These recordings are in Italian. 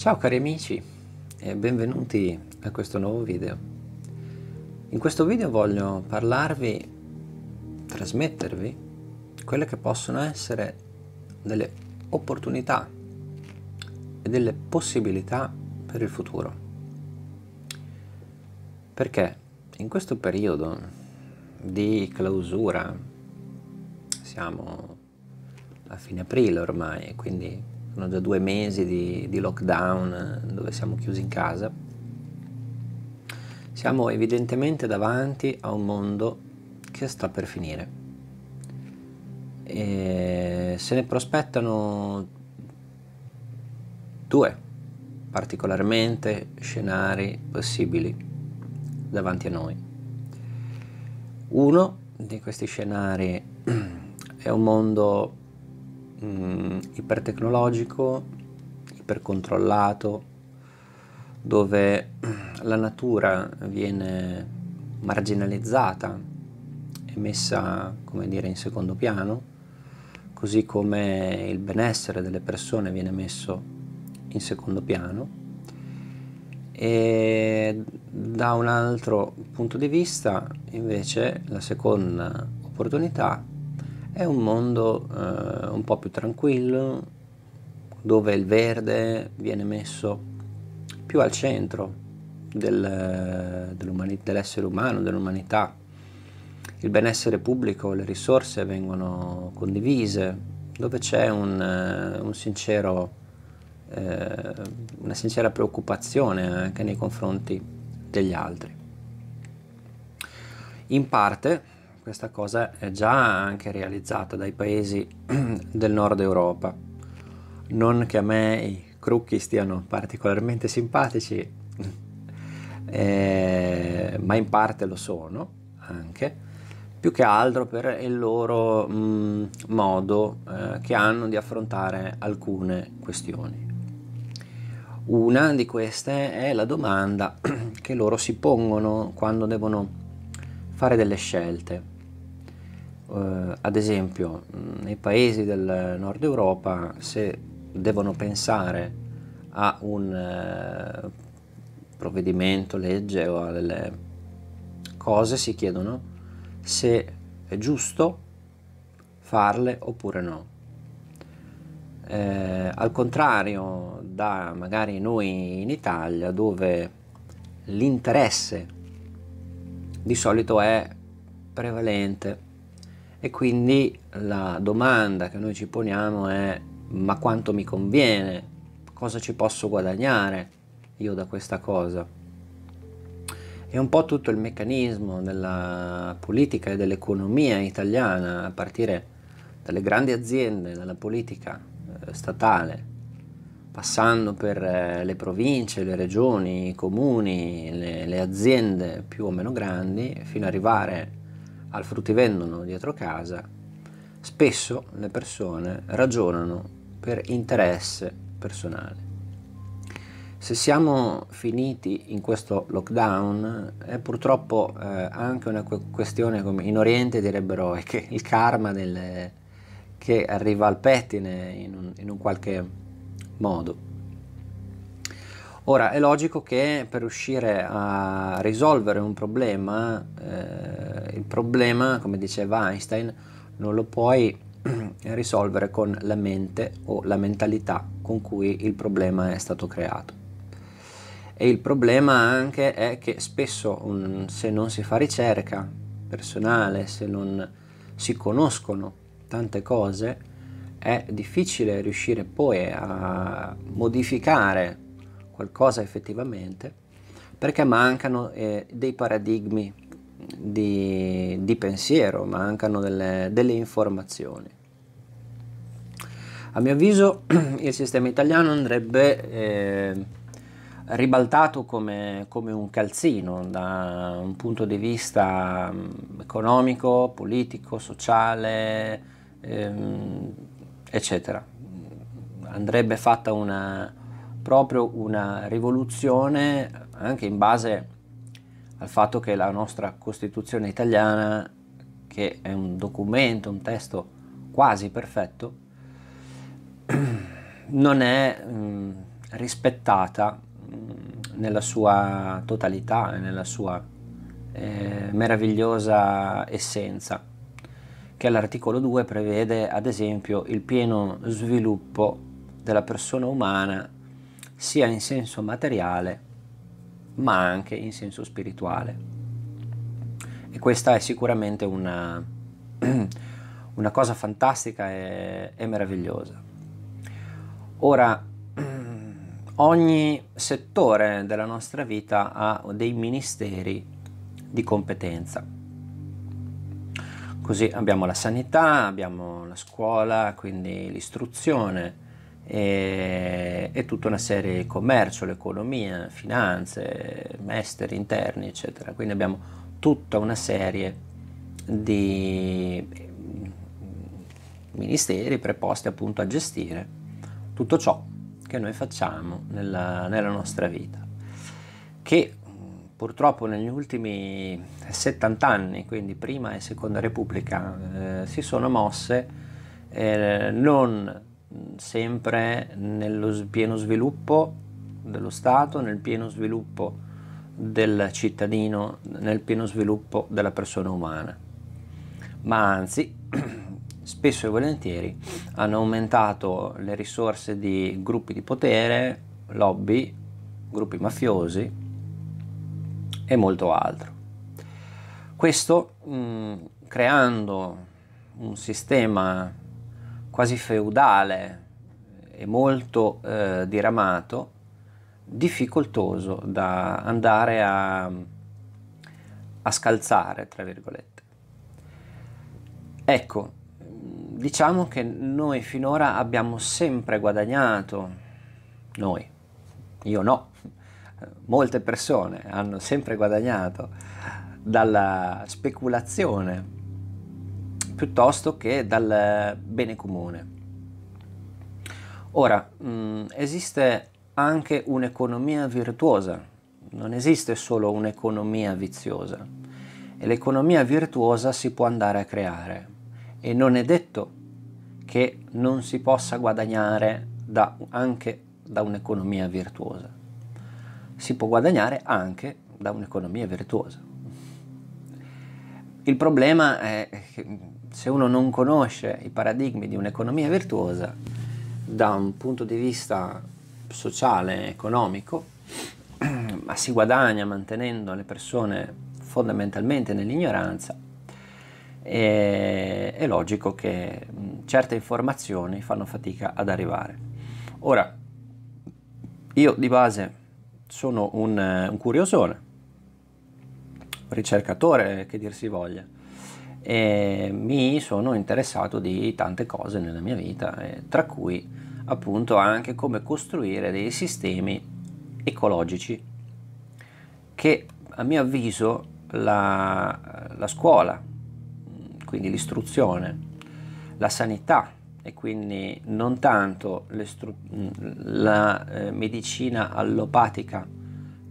Ciao cari amici e benvenuti a questo nuovo video. In questo video voglio parlarvi, trasmettervi quelle che possono essere delle opportunità e delle possibilità per il futuro. Perché in questo periodo di clausura siamo a fine aprile ormai, quindi sono già due mesi di, di lockdown eh, dove siamo chiusi in casa, siamo evidentemente davanti a un mondo che sta per finire. E se ne prospettano due particolarmente scenari possibili davanti a noi. Uno di questi scenari è un mondo mh, mm, ipertecnologico, ipercontrollato, dove la natura viene marginalizzata e messa, come dire, in secondo piano, così come il benessere delle persone viene messo in secondo piano. E da un altro punto di vista, invece, la seconda opportunità è un mondo eh, un po' più tranquillo, dove il verde viene messo più al centro del, dell'essere umano, dell'umanità. Il benessere pubblico, le risorse vengono condivise, dove c'è un, eh, un sincero, eh, una sincera preoccupazione anche nei confronti degli altri. In parte questa cosa è già anche realizzata dai paesi del nord Europa. Non che a me i crocchi stiano particolarmente simpatici, eh, ma in parte lo sono anche, più che altro per il loro mh, mm, modo eh, che hanno di affrontare alcune questioni. Una di queste è la domanda che loro si pongono quando devono fare delle scelte eh, ad esempio mm, nei paesi del nord Europa se devono pensare a un eh, provvedimento, legge o alle cose si chiedono se è giusto farle oppure no. Eh, al contrario da magari noi in Italia dove l'interesse di solito è prevalente e quindi la domanda che noi ci poniamo è ma quanto mi conviene? Cosa ci posso guadagnare io da questa cosa? È un po' tutto il meccanismo della politica e dell'economia italiana a partire dalle grandi aziende, dalla politica eh, statale, passando per eh, le province, le regioni, i comuni, le, le aziende più o meno grandi, fino ad arrivare al fruttivendolo dietro casa, spesso le persone ragionano per interesse personale. Se siamo finiti in questo lockdown è purtroppo eh, anche una questione, come in Oriente direbbero, che il karma delle, che arriva al pettine in un, in un qualche modo. Ora è logico che per riuscire a risolvere un problema, eh, il problema, come diceva Einstein, non lo puoi risolvere con la mente o la mentalità con cui il problema è stato creato. E il problema anche è che spesso un, se non si fa ricerca personale, se non si conoscono tante cose, è difficile riuscire poi a modificare qualcosa effettivamente, perché mancano eh, dei paradigmi di, di pensiero, mancano delle, delle, informazioni. A mio avviso il sistema italiano andrebbe eh, ribaltato come, come, un calzino da un punto di vista mm, economico, politico, sociale, ehm, eccetera. Andrebbe fatta una, proprio una rivoluzione anche in base al fatto che la nostra Costituzione italiana, che è un documento, un testo quasi perfetto, non è mh, mm, rispettata mh, mm, nella sua totalità e nella sua eh, meravigliosa essenza, che all'articolo 2 prevede ad esempio il pieno sviluppo della persona umana sia in senso materiale ma anche in senso spirituale. E questa è sicuramente una, una cosa fantastica e, e meravigliosa. Ora, ogni settore della nostra vita ha dei ministeri di competenza. Così abbiamo la sanità, abbiamo la scuola, quindi l'istruzione, e, e, tutta una serie di commercio, l'economia, finanze, esteri, interni, eccetera. Quindi abbiamo tutta una serie di ministeri preposti appunto a gestire tutto ciò che noi facciamo nella, nella nostra vita, che purtroppo negli ultimi 70 anni, quindi prima e seconda repubblica, eh, si sono mosse eh, non sempre nello pieno sviluppo dello Stato, nel pieno sviluppo del cittadino, nel pieno sviluppo della persona umana, ma anzi spesso e volentieri hanno aumentato le risorse di gruppi di potere, lobby, gruppi mafiosi e molto altro. Questo mh, mm, creando un sistema quasi feudale e molto eh, diramato, difficoltoso da andare a, a scalzare, tra virgolette. Ecco, diciamo che noi finora abbiamo sempre guadagnato, noi, io no, molte persone hanno sempre guadagnato dalla speculazione piuttosto che dal bene comune. Ora, mh, mm, esiste anche un'economia virtuosa, non esiste solo un'economia viziosa e l'economia virtuosa si può andare a creare e non è detto che non si possa guadagnare da, anche da un'economia virtuosa, si può guadagnare anche da un'economia virtuosa. Il problema è che se uno non conosce i paradigmi di un'economia virtuosa, da un punto di vista sociale, economico, ma si guadagna mantenendo le persone fondamentalmente nell'ignoranza, è, è logico che certe informazioni fanno fatica ad arrivare. Ora, io di base sono un, un curiosone, ricercatore che dir si voglia, e mi sono interessato di tante cose nella mia vita, tra cui appunto anche come costruire dei sistemi ecologici che a mio avviso la, la scuola, quindi l'istruzione, la sanità e quindi non tanto la eh, medicina allopatica,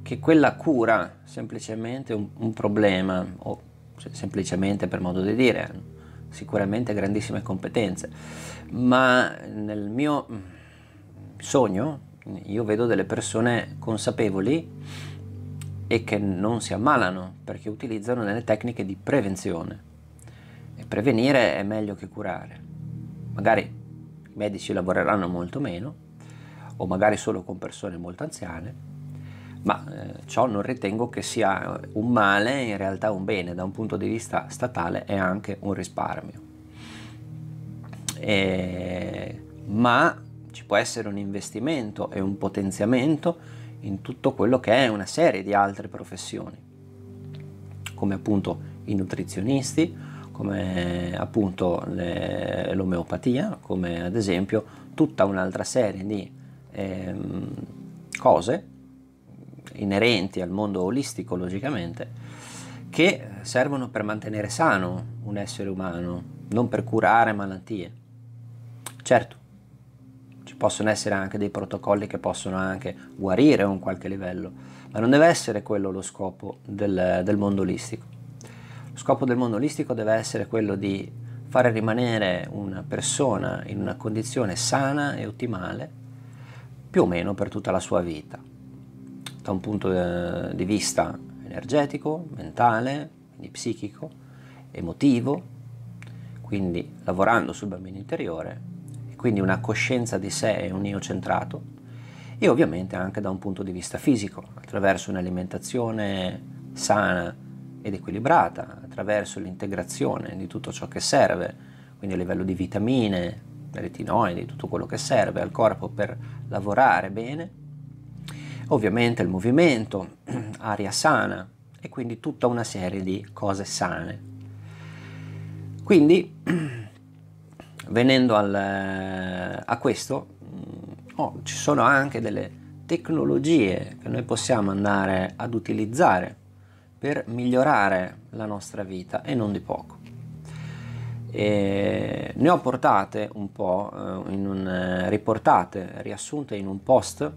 che quella cura semplicemente un, un problema o cioè, semplicemente per modo di dire, hanno sicuramente grandissime competenze, ma nel mio sogno io vedo delle persone consapevoli e che non si ammalano perché utilizzano delle tecniche di prevenzione. E prevenire è meglio che curare. Magari i medici lavoreranno molto meno o magari solo con persone molto anziane, ma eh, ciò non ritengo che sia un male, in realtà un bene, da un punto di vista statale è anche un risparmio. E, eh, ma ci può essere un investimento e un potenziamento in tutto quello che è una serie di altre professioni, come appunto i nutrizionisti, come appunto le, l'omeopatia, come ad esempio tutta un'altra serie di ehm, cose inerenti al mondo olistico logicamente, che servono per mantenere sano un essere umano, non per curare malattie. Certo, ci possono essere anche dei protocolli che possono anche guarire a un qualche livello, ma non deve essere quello lo scopo del, del mondo olistico. Lo scopo del mondo olistico deve essere quello di fare rimanere una persona in una condizione sana e ottimale più o meno per tutta la sua vita da un punto eh, di vista energetico, mentale, quindi psichico, emotivo, quindi lavorando sul bambino interiore, quindi una coscienza di sé e un io centrato, e ovviamente anche da un punto di vista fisico, attraverso un'alimentazione sana ed equilibrata, attraverso l'integrazione di tutto ciò che serve, quindi a livello di vitamine, retinoidi, tutto quello che serve al corpo per lavorare bene ovviamente il movimento, aria sana e quindi tutta una serie di cose sane. Quindi, venendo al, eh, a questo, mm, oh, ci sono anche delle tecnologie che noi possiamo andare ad utilizzare per migliorare la nostra vita e non di poco. E ne ho portate un po', eh, in un, eh, riportate, riassunte in un post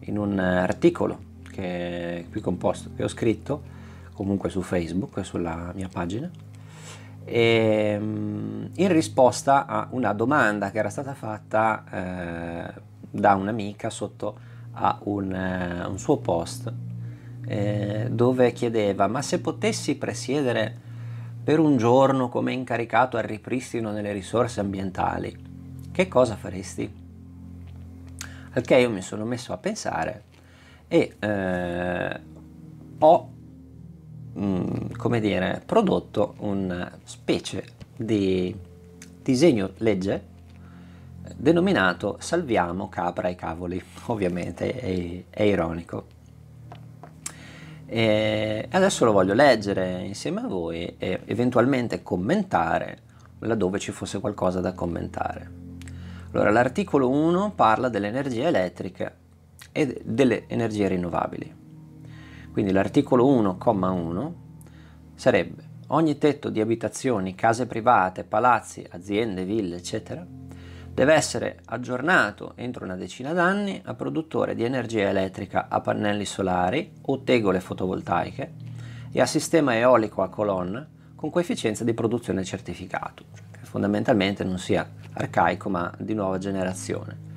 in un eh, articolo che qui composto, che ho scritto comunque su Facebook sulla mia pagina, e, mm, in risposta a una domanda che era stata fatta eh, da un'amica sotto a un, eh, un suo post eh, dove chiedeva ma se potessi presiedere per un giorno come incaricato al ripristino delle risorse ambientali, che cosa faresti? Al che io mi sono messo a pensare e eh, ho, mh, mm, come dire, prodotto una specie di disegno legge denominato Salviamo capra e cavoli, ovviamente è, è ironico. E adesso lo voglio leggere insieme a voi e eventualmente commentare laddove ci fosse qualcosa da commentare. Allora, l'articolo 1 parla dell'energia elettrica e delle energie rinnovabili. Quindi l'articolo 1,1 sarebbe ogni tetto di abitazioni, case private, palazzi, aziende, ville, eccetera, deve essere aggiornato entro una decina d'anni a produttore di energia elettrica a pannelli solari o tegole fotovoltaiche e a sistema eolico a colonna con coefficienza di produzione certificato fondamentalmente non sia arcaico ma di nuova generazione.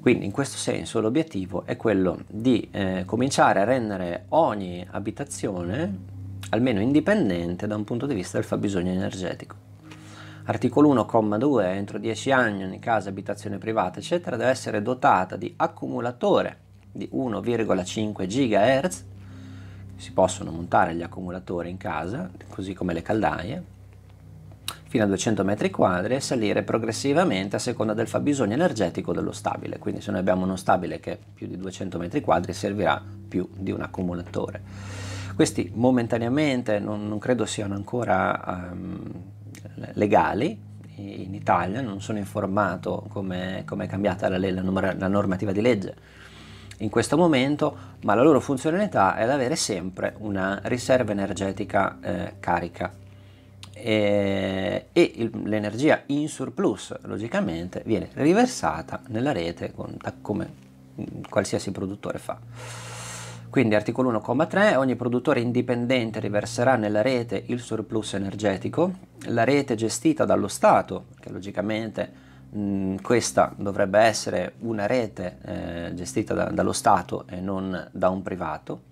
Quindi in questo senso l'obiettivo è quello di eh, cominciare a rendere ogni abitazione almeno indipendente da un punto di vista del fabbisogno energetico. Articolo 1,2 entro 10 anni ogni casa, abitazione privata, eccetera, deve essere dotata di accumulatore di 1,5 GHz. Si possono montare gli accumulatori in casa, così come le caldaie, fino a 200 metri quadri e salire progressivamente a seconda del fabbisogno energetico dello stabile. Quindi se noi abbiamo uno stabile che è più di 200 metri quadri servirà più di un accumulatore. Questi momentaneamente non, non credo siano ancora um, legali, in Italia, non sono informato come è cambiata la, la, la, normativa di legge in questo momento, ma la loro funzionalità è ad avere sempre una riserva energetica eh, carica eh, e, e l'energia in surplus logicamente viene riversata nella rete con, come qualsiasi produttore fa. Quindi articolo 1,3 ogni produttore indipendente riverserà nella rete il surplus energetico, la rete gestita dallo Stato, che logicamente mh, questa dovrebbe essere una rete eh, gestita da, dallo Stato e non da un privato,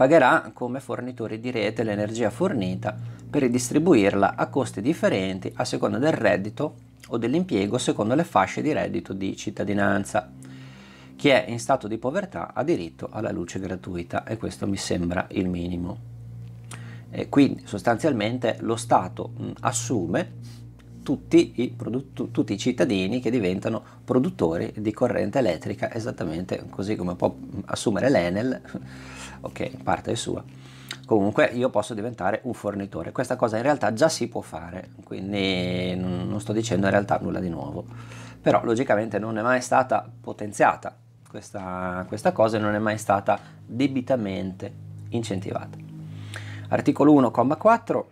pagherà come fornitore di rete l'energia fornita per ridistribuirla a costi differenti a seconda del reddito o dell'impiego secondo le fasce di reddito di cittadinanza. Chi è in stato di povertà ha diritto alla luce gratuita e questo mi sembra il minimo. E quindi sostanzialmente lo Stato mh, assume tutti i, produ- tutti i, cittadini che diventano produttori di corrente elettrica, esattamente così come può assumere l'Enel ok, parte è sua. Comunque io posso diventare un fornitore, questa cosa in realtà già si può fare, quindi non sto dicendo in realtà nulla di nuovo, però logicamente non è mai stata potenziata questa, questa cosa e non è mai stata debitamente incentivata. Articolo 1,4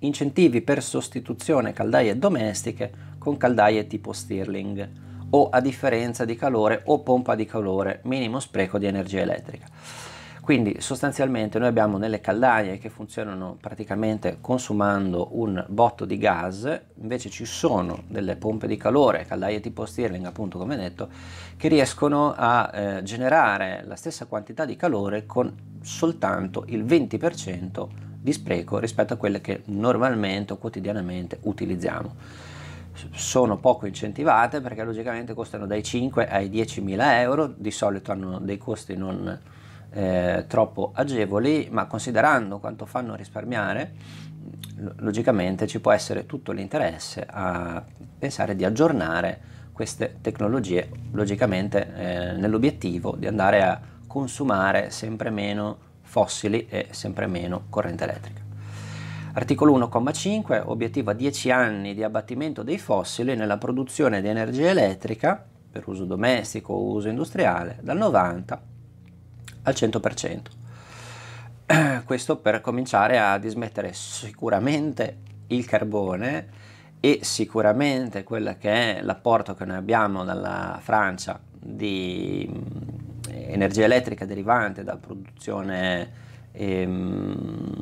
incentivi per sostituzione caldaie domestiche con caldaie tipo Stirling o a differenza di calore o pompa di calore, minimo spreco di energia elettrica. Quindi sostanzialmente noi abbiamo delle caldaie che funzionano praticamente consumando un botto di gas, invece ci sono delle pompe di calore, caldaie tipo Stirling appunto come detto, che riescono a eh, generare la stessa quantità di calore con soltanto il 20% di spreco rispetto a quelle che normalmente o quotidianamente utilizziamo sono poco incentivate perché logicamente costano dai 5 ai 10 mila euro, di solito hanno dei costi non eh, troppo agevoli, ma considerando quanto fanno risparmiare, logicamente ci può essere tutto l'interesse a pensare di aggiornare queste tecnologie, logicamente eh, nell'obiettivo di andare a consumare sempre meno fossili e sempre meno corrente elettrica. Articolo 1,5 obiettiva 10 anni di abbattimento dei fossili nella produzione di energia elettrica per uso domestico o uso industriale dal 90 al 100%. Questo per cominciare a dismettere sicuramente il carbone e sicuramente quello che è l'apporto che noi abbiamo dalla Francia di mm, energia elettrica derivante da produzione ehm,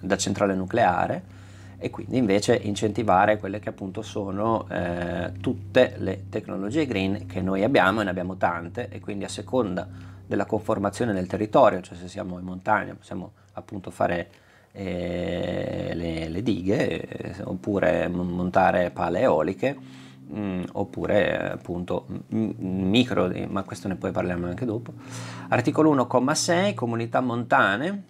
da centrale nucleare e quindi invece incentivare quelle che appunto sono eh, tutte le tecnologie green che noi abbiamo e ne abbiamo tante e quindi a seconda della conformazione nel territorio, cioè se siamo in montagna possiamo appunto fare eh, le, le, dighe eh, oppure montare pale eoliche mh, mm, oppure appunto m- micro, ma questo ne poi parliamo anche dopo. Articolo 1,6 comunità montane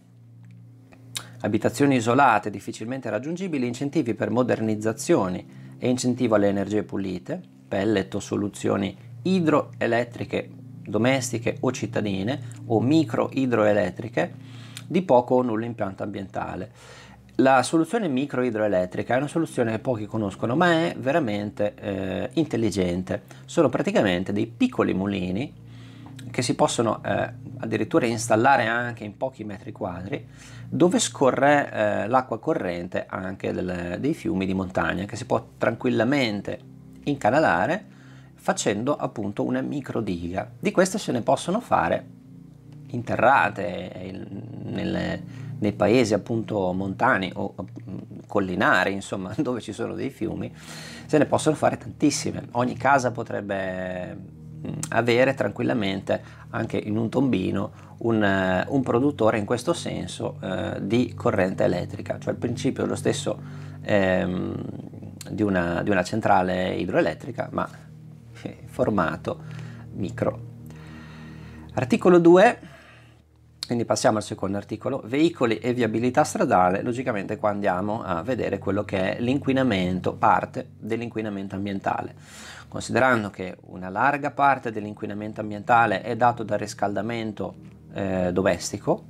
abitazioni isolate difficilmente raggiungibili, incentivi per modernizzazioni e incentivo alle energie pulite, pellet o soluzioni idroelettriche domestiche o cittadine o micro idroelettriche di poco o nulla impianto ambientale. La soluzione micro idroelettrica è una soluzione che pochi conoscono, ma è veramente eh, intelligente. Sono praticamente dei piccoli mulini che si possono eh, addirittura installare anche in pochi metri quadri, dove scorre eh, l'acqua corrente anche del, dei fiumi di montagna, che si può tranquillamente incanalare facendo appunto una micro diga. Di queste se ne possono fare interrate eh, nelle, nei paesi appunto montani o mm, collinari, insomma, dove ci sono dei fiumi, se ne possono fare tantissime. Ogni casa potrebbe mm, avere tranquillamente anche in un tombino un, eh, un produttore in questo senso eh, di corrente elettrica, cioè il principio è lo stesso ehm, di, una, di una centrale idroelettrica, ma formato micro. Articolo 2, quindi passiamo al secondo articolo, veicoli e viabilità stradale, logicamente qua andiamo a vedere quello che è l'inquinamento, parte dell'inquinamento ambientale. Considerando che una larga parte dell'inquinamento ambientale è dato dal riscaldamento eh, domestico,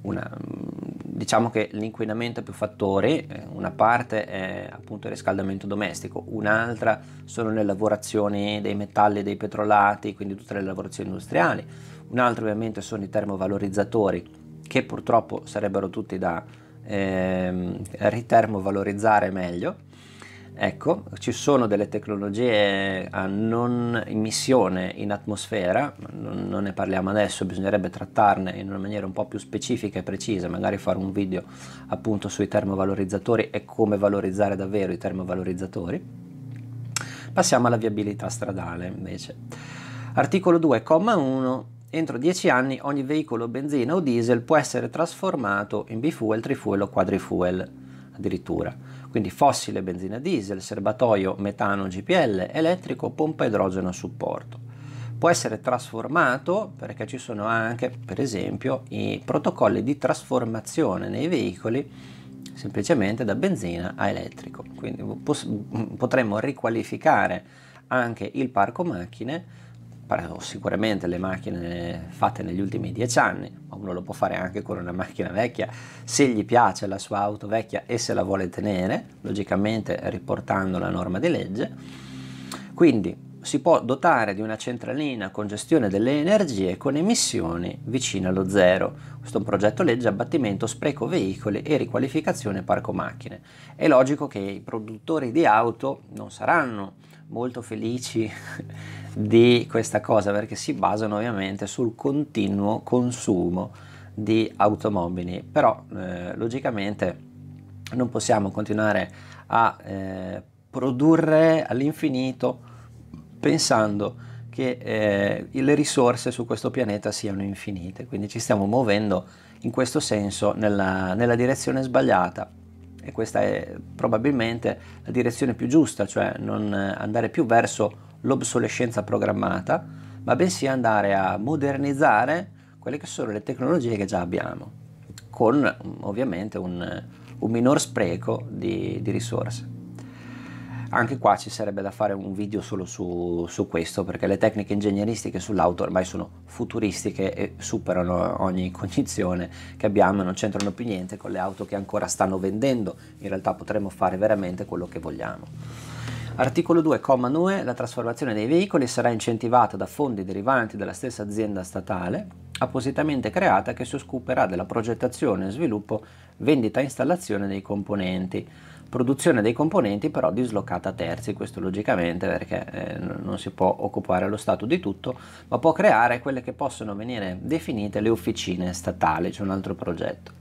una, diciamo che l'inquinamento ha più fattori, eh, una parte è appunto il riscaldamento domestico, un'altra sono le lavorazioni dei metalli e dei petrolati, quindi tutte le lavorazioni industriali, un'altra ovviamente sono i termovalorizzatori che purtroppo sarebbero tutti da eh, ritermovalorizzare meglio Ecco, ci sono delle tecnologie a non emissione in atmosfera, non, non, ne parliamo adesso, bisognerebbe trattarne in una maniera un po' più specifica e precisa, magari fare un video appunto sui termovalorizzatori e come valorizzare davvero i termovalorizzatori. Passiamo alla viabilità stradale invece. Articolo 2,1. Entro 10 anni ogni veicolo benzina o diesel può essere trasformato in bifuel, trifuel o quadrifuel addirittura quindi fossile benzina diesel, serbatoio metano GPL, elettrico, pompa idrogeno a supporto. Può essere trasformato perché ci sono anche, per esempio, i protocolli di trasformazione nei veicoli semplicemente da benzina a elettrico. Quindi potremmo riqualificare anche il parco macchine sicuramente le macchine fatte negli ultimi dieci anni, ma uno lo può fare anche con una macchina vecchia, se gli piace la sua auto vecchia e se la vuole tenere, logicamente riportando la norma di legge. Quindi si può dotare di una centralina con gestione delle energie con emissioni vicine allo zero. Questo è un progetto legge abbattimento spreco veicoli e riqualificazione parco macchine. È logico che i produttori di auto non saranno molto felici di questa cosa perché si basano ovviamente sul continuo consumo di automobili però eh, logicamente non possiamo continuare a eh, produrre all'infinito pensando che eh, le risorse su questo pianeta siano infinite quindi ci stiamo muovendo in questo senso nella, nella direzione sbagliata e questa è probabilmente la direzione più giusta cioè non andare più verso l'obsolescenza programmata, ma bensì andare a modernizzare quelle che sono le tecnologie che già abbiamo, con ovviamente un, un minor spreco di, di, risorse. Anche qua ci sarebbe da fare un video solo su, su questo, perché le tecniche ingegneristiche sull'auto ormai sono futuristiche e superano ogni cognizione che abbiamo e non c'entrano più niente con le auto che ancora stanno vendendo. In realtà potremmo fare veramente quello che vogliamo. Articolo 2, comma 2, la trasformazione dei veicoli sarà incentivata da fondi derivanti dalla stessa azienda statale appositamente creata che si occuperà della progettazione, sviluppo, vendita e installazione dei componenti. Produzione dei componenti però dislocata a terzi, questo logicamente perché eh, non si può occupare lo Stato di tutto, ma può creare quelle che possono venire definite le officine statali, c'è un altro progetto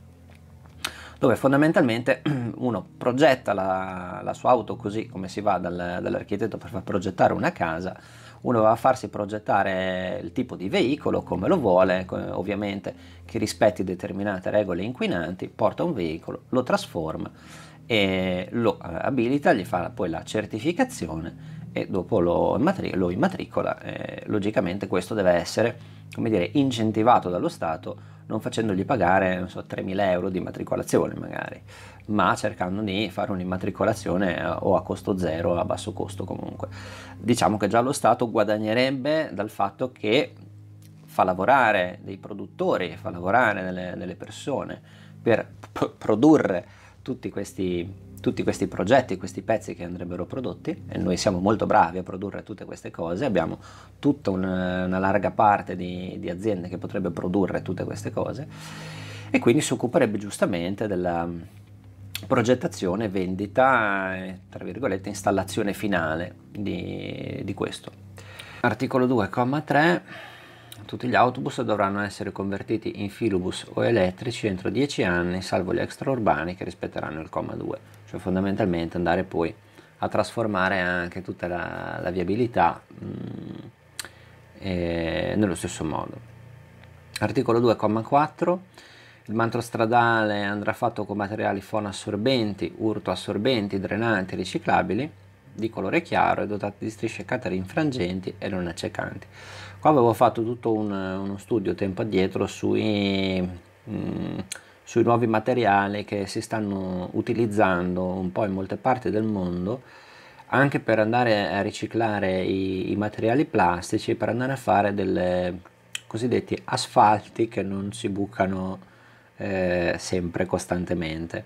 dove fondamentalmente uno progetta la, la sua auto così come si va dal, dall'architetto per far progettare una casa, uno va a farsi progettare il tipo di veicolo come lo vuole, ovviamente che rispetti determinate regole inquinanti, porta un veicolo, lo trasforma e lo eh, abilita, gli fa poi la certificazione e dopo lo, lo immatricola. Eh, logicamente questo deve essere come dire, incentivato dallo Stato non facendogli pagare non so, 3.000 euro di matricolazione magari, ma cercando di fare un'immatricolazione eh, o a costo zero a basso costo comunque. Diciamo che già lo Stato guadagnerebbe dal fatto che fa lavorare dei produttori, fa lavorare delle, delle persone per p- produrre tutti questi tutti questi progetti, questi pezzi che andrebbero prodotti e noi siamo molto bravi a produrre tutte queste cose, abbiamo tutta una, una larga parte di, di, aziende che potrebbe produrre tutte queste cose e quindi si occuperebbe giustamente della mm, progettazione, vendita, eh, tra virgolette, installazione finale di, di questo. Articolo 2,3 tutti gli autobus dovranno essere convertiti in filobus o elettrici entro 10 anni, salvo gli extraurbani che rispetteranno il comma 2 cioè fondamentalmente andare poi a trasformare anche tutta la, la viabilità mh, mm, eh, nello stesso modo. Articolo 2,4 il mantro stradale andrà fatto con materiali fonoassorbenti, urtoassorbenti, drenanti, riciclabili, di colore chiaro e dotati di strisce catarifrangenti e non accecanti. Qua avevo fatto tutto un, uno studio tempo addietro sui... Mh, mm, sui nuovi materiali che si stanno utilizzando un po' in molte parti del mondo anche per andare a riciclare i, i materiali plastici per andare a fare delle cosiddetti asfalti che non si bucano eh, sempre costantemente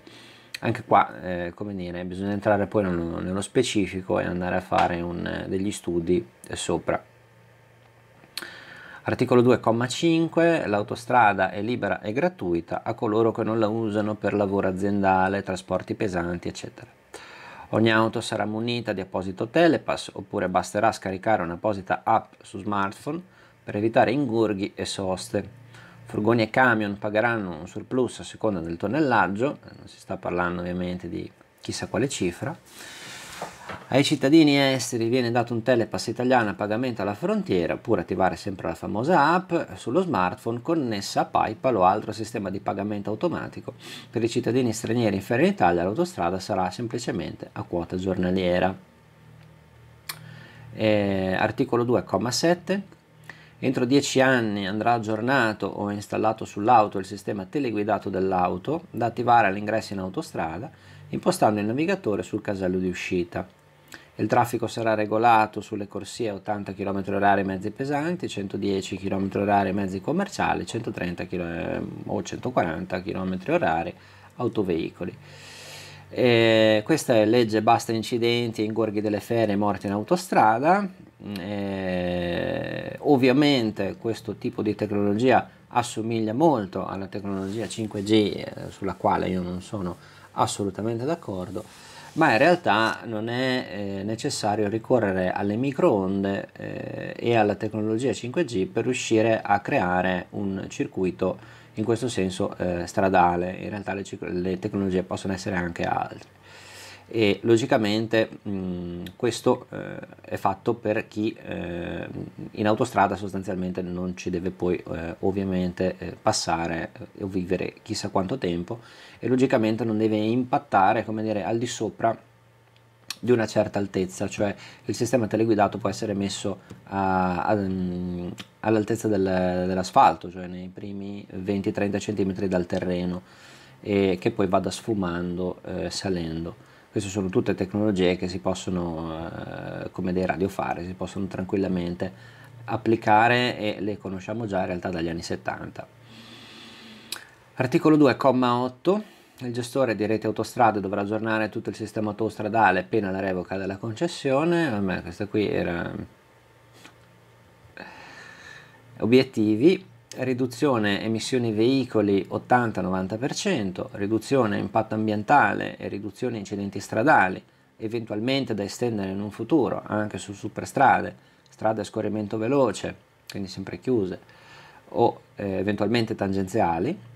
anche qua eh, come dire bisogna entrare poi nello, nello specifico e andare a fare un, degli studi sopra Articolo 2, 5, l'autostrada è libera e gratuita a coloro che non la usano per lavoro aziendale, trasporti pesanti, eccetera. Ogni auto sarà munita di apposito telepass oppure basterà scaricare un'apposita app su smartphone per evitare ingorghi e soste. Furgoni e camion pagheranno un surplus a seconda del tonnellaggio, non si sta parlando ovviamente di chissà quale cifra, ai cittadini esteri viene dato un telepass italiano a pagamento alla frontiera oppure attivare sempre la famosa app sullo smartphone connessa a PayPal o altro sistema di pagamento automatico. Per i cittadini stranieri in ferro in Italia l'autostrada sarà semplicemente a quota giornaliera. Eh, articolo 2,7 Entro 10 anni andrà aggiornato o installato sull'auto il sistema teleguidato dell'auto da attivare all'ingresso in autostrada impostando il navigatore sul casello di uscita. Il traffico sarà regolato sulle corsie 80 km/h mezzi pesanti, 110 km/h mezzi commerciali, 130 km, eh, o 140 km/h autoveicoli. E questa è legge basta incidenti, ingorghi delle fere, morti in autostrada. E ovviamente questo tipo di tecnologia assomiglia molto alla tecnologia 5G eh, sulla quale io non sono assolutamente d'accordo, ma in realtà non è eh, necessario ricorrere alle microonde eh, e alla tecnologia 5G per riuscire a creare un circuito in questo senso eh, stradale, in realtà le, le tecnologie possono essere anche altre e logicamente mh, questo eh, è fatto per chi eh, in autostrada sostanzialmente non ci deve poi eh, ovviamente eh, passare eh, o vivere chissà quanto tempo e logicamente non deve impattare come dire al di sopra di una certa altezza, cioè il sistema teleguidato può essere messo a, a, all'altezza del, dell'asfalto, cioè nei primi 20-30 cm dal terreno e che poi vada sfumando eh, salendo queste sono tutte tecnologie che si possono, eh, come dei radiofari, si possono tranquillamente applicare e le conosciamo già in realtà dagli anni 70. Articolo 2, comma 8. Il gestore di rete autostrade dovrà aggiornare tutto il sistema autostradale appena la revoca della concessione. Vabbè, questa qui era... Eh, obiettivi riduzione emissioni veicoli 80-90%, riduzione impatto ambientale e riduzione incidenti stradali, eventualmente da estendere in un futuro anche su superstrade, strade a scorrimento veloce, quindi sempre chiuse, o eh, eventualmente tangenziali.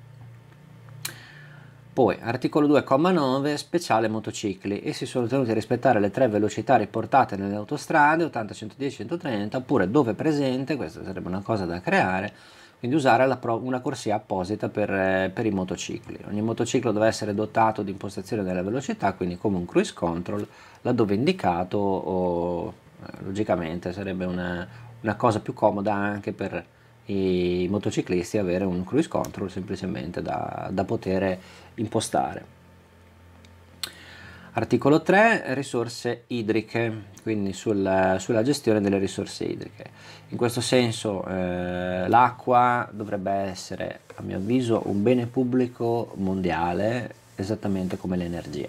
Poi, articolo 2,9, speciale motocicli. Essi sono tenuti a rispettare le tre velocità riportate nelle autostrade, 80, 110, 130, oppure dove presente, questa sarebbe una cosa da creare, quindi usare pro- una corsia apposita per, eh, per, i motocicli. Ogni motociclo deve essere dotato di impostazione della velocità, quindi come un cruise control, laddove indicato, o, eh, logicamente sarebbe una, una, cosa più comoda anche per i motociclisti avere un cruise control semplicemente da, da poter impostare. Articolo 3, risorse idriche, quindi sulla, sulla gestione delle risorse idriche. In questo senso eh, l'acqua dovrebbe essere, a mio avviso, un bene pubblico mondiale, esattamente come l'energia.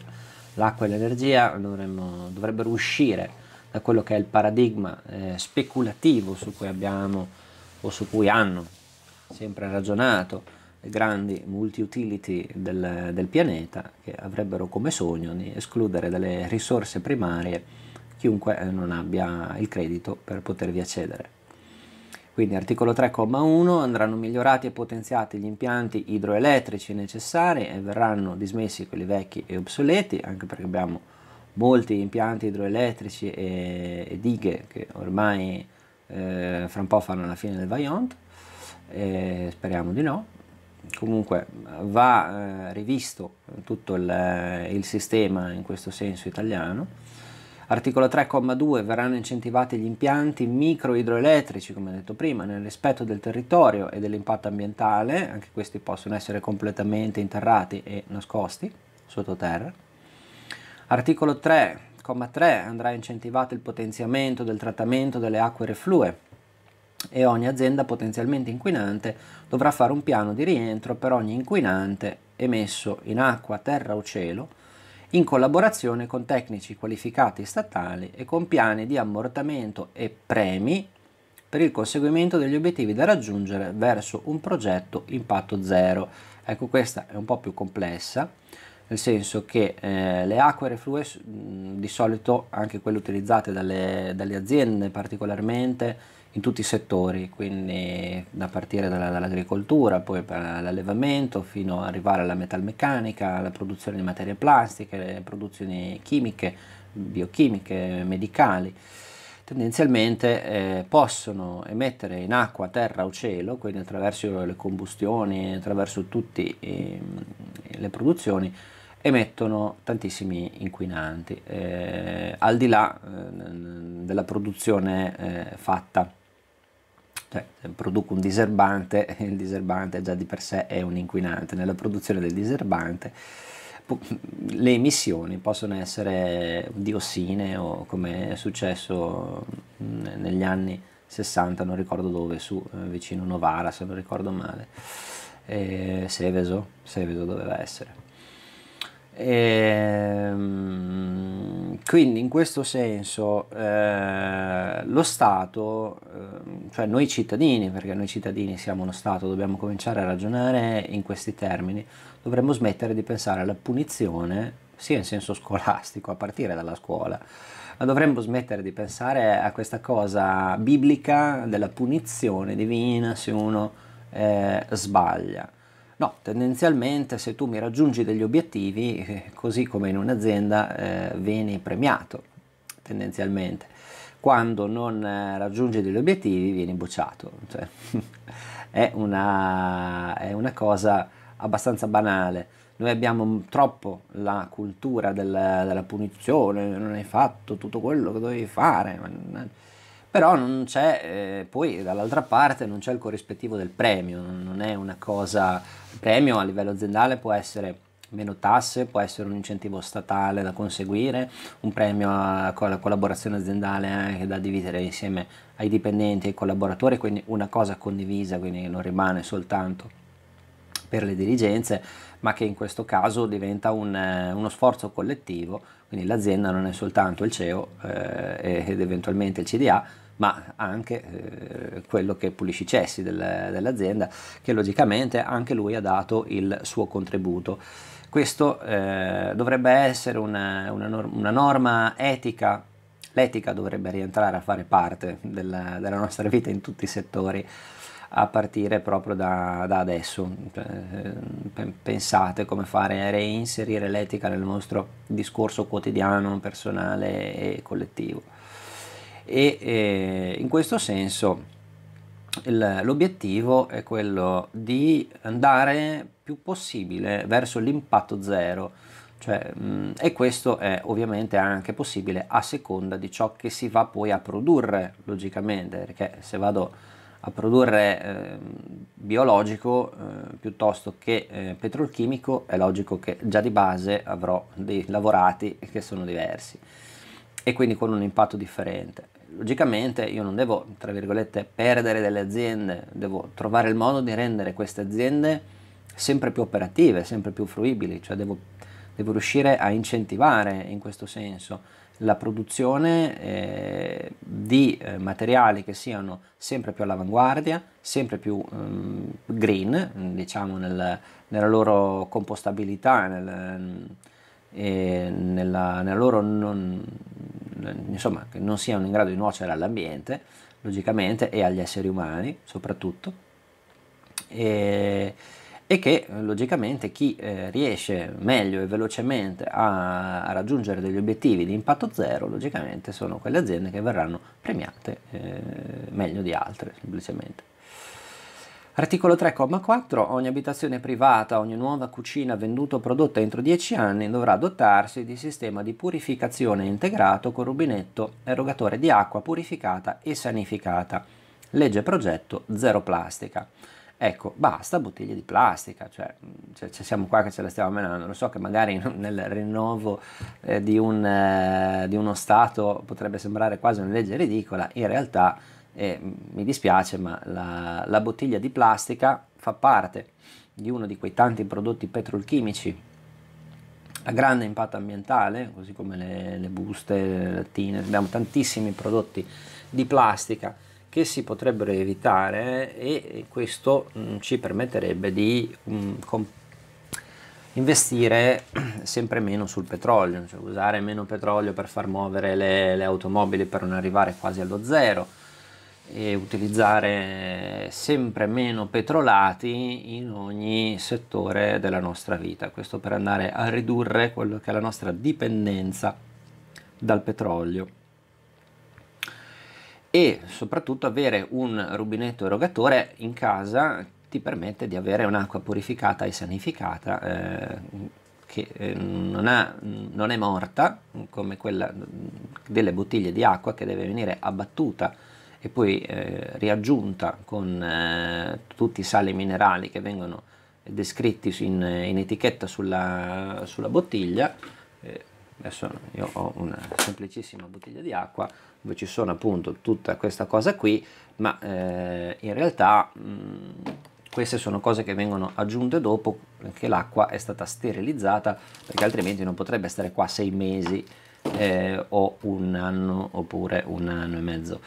L'acqua e l'energia dovremmo, dovrebbero uscire da quello che è il paradigma eh, speculativo su cui abbiamo o su cui hanno sempre ragionato grandi multi-utility del, del, pianeta che avrebbero come sogno di escludere dalle risorse primarie chiunque eh, non abbia il credito per potervi accedere. Quindi articolo 3,1 andranno migliorati e potenziati gli impianti idroelettrici necessari e verranno dismessi quelli vecchi e obsoleti, anche perché abbiamo molti impianti idroelettrici e, e dighe che ormai eh, fra un po' fanno la fine del Vaillant, e speriamo di no, comunque va eh, rivisto tutto il, il, sistema in questo senso italiano. Articolo 3,2 verranno incentivati gli impianti microidroelettrici, come detto prima, nel rispetto del territorio e dell'impatto ambientale, anche questi possono essere completamente interrati e nascosti sottoterra. Articolo 3,3 andrà incentivato il potenziamento del trattamento delle acque reflue e ogni azienda potenzialmente inquinante dovrà fare un piano di rientro per ogni inquinante emesso in acqua, terra o cielo in collaborazione con tecnici qualificati statali e con piani di ammortamento e premi per il conseguimento degli obiettivi da raggiungere verso un progetto impatto zero. Ecco, questa è un po' più complessa, nel senso che eh, le acque reflue di solito, anche quelle utilizzate dalle, dalle aziende particolarmente, in tutti i settori, quindi da partire dalla, dall'agricoltura, poi all'allevamento, fino ad arrivare alla metalmeccanica, alla produzione di materie plastiche, produzioni chimiche, biochimiche, medicali tendenzialmente eh, possono emettere in acqua, terra o cielo, quindi attraverso le combustioni, attraverso tutte ehm, le produzioni, emettono tantissimi inquinanti, eh, al di là eh, della produzione eh, fatta cioè, produco un diserbante, e il diserbante già di per sé è un inquinante, nella produzione del diserbante le emissioni possono essere diossine o come è successo negli anni 60, non ricordo dove, su, eh, vicino Novara se non ricordo male, e eh, Seveso, Seveso doveva essere. E, ehm, quindi in questo senso eh, lo Stato, eh, cioè noi cittadini, perché noi cittadini siamo uno Stato, dobbiamo cominciare a ragionare in questi termini, dovremmo smettere di pensare alla punizione sia in senso scolastico, a partire dalla scuola, ma dovremmo smettere di pensare a questa cosa biblica della punizione divina se uno eh, sbaglia. No, tendenzialmente se tu mi raggiungi degli obiettivi, eh, così come in un'azienda, eh, vieni premiato, tendenzialmente. Quando non eh, raggiungi degli obiettivi vieni bocciato. Cioè, è, una, è una cosa abbastanza banale noi abbiamo troppo la cultura della, della, punizione, non hai fatto tutto quello che dovevi fare però non c'è, eh, poi dall'altra parte non c'è il corrispettivo del premio, non è una cosa, il premio a livello aziendale può essere meno tasse, può essere un incentivo statale da conseguire, un premio alla collaborazione aziendale anche da dividere insieme ai dipendenti e ai collaboratori, quindi una cosa condivisa, quindi non rimane soltanto per le dirigenze, ma che in questo caso diventa un, eh, uno sforzo collettivo, quindi l'azienda non è soltanto il CEO eh, ed eventualmente il CDA, ma anche eh, quello che pulisce i cessi del, dell'azienda, che logicamente anche lui ha dato il suo contributo. Questo eh, dovrebbe essere una, una, norma, una, norma etica, l'etica dovrebbe rientrare a fare parte della, della nostra vita in tutti i settori a partire proprio da, da, adesso. Eh, pensate come fare a reinserire l'etica nel nostro discorso quotidiano, personale e collettivo e eh, in questo senso l'obiettivo è quello di andare più possibile verso l'impatto zero cioè, mh, mm, e questo è ovviamente anche possibile a seconda di ciò che si va poi a produrre logicamente perché se vado a produrre eh, biologico eh, piuttosto che eh, petrolchimico è logico che già di base avrò dei lavorati che sono diversi e quindi con un impatto differente logicamente io non devo, tra virgolette, perdere delle aziende, devo trovare il modo di rendere queste aziende sempre più operative, sempre più fruibili, cioè devo, devo riuscire a incentivare in questo senso la produzione eh, di eh, materiali che siano sempre più all'avanguardia, sempre più ehm, green, diciamo nel, nella loro compostabilità, nel, eh, nella, nella, loro non, insomma, che non siano in grado di nuocere all'ambiente, logicamente, e agli esseri umani soprattutto, e, e che logicamente chi eh, riesce meglio e velocemente a, a, raggiungere degli obiettivi di impatto zero, logicamente sono quelle aziende che verranno premiate eh, meglio di altre, semplicemente. Articolo 3,4. Ogni abitazione privata, ogni nuova cucina venduta o prodotta entro 10 anni dovrà dotarsi di sistema di purificazione integrato con rubinetto, erogatore di acqua purificata e sanificata. Legge progetto zero plastica. Ecco, basta bottiglie di plastica, cioè, cioè, cioè siamo qua che ce la stiamo menando, lo so che magari nel rinnovo eh, di, un, eh, di uno Stato potrebbe sembrare quasi una legge ridicola, in realtà e mi dispiace ma la, la bottiglia di plastica fa parte di uno di quei tanti prodotti petrolchimici a grande impatto ambientale, così come le, le buste, le lattine, abbiamo tantissimi prodotti di plastica che si potrebbero evitare e questo mh, mm, ci permetterebbe di mh, mm, investire sempre meno sul petrolio, cioè usare meno petrolio per far muovere le, le automobili per non arrivare quasi allo zero, e utilizzare sempre meno petrolati in ogni settore della nostra vita, questo per andare a ridurre quello che è la nostra dipendenza dal petrolio e soprattutto avere un rubinetto erogatore in casa ti permette di avere un'acqua purificata e sanificata eh, che eh, non, ha, non è morta come quella delle bottiglie di acqua che deve venire abbattuta e poi eh, riaggiunta con eh, tutti i sali minerali che vengono descritti in, in etichetta sulla, sulla bottiglia. Eh, adesso io ho una semplicissima bottiglia di acqua dove ci sono appunto tutta questa cosa qui, ma eh, in realtà mh, queste sono cose che vengono aggiunte dopo che l'acqua è stata sterilizzata perché altrimenti non potrebbe stare qua sei mesi eh, o un anno oppure un anno e mezzo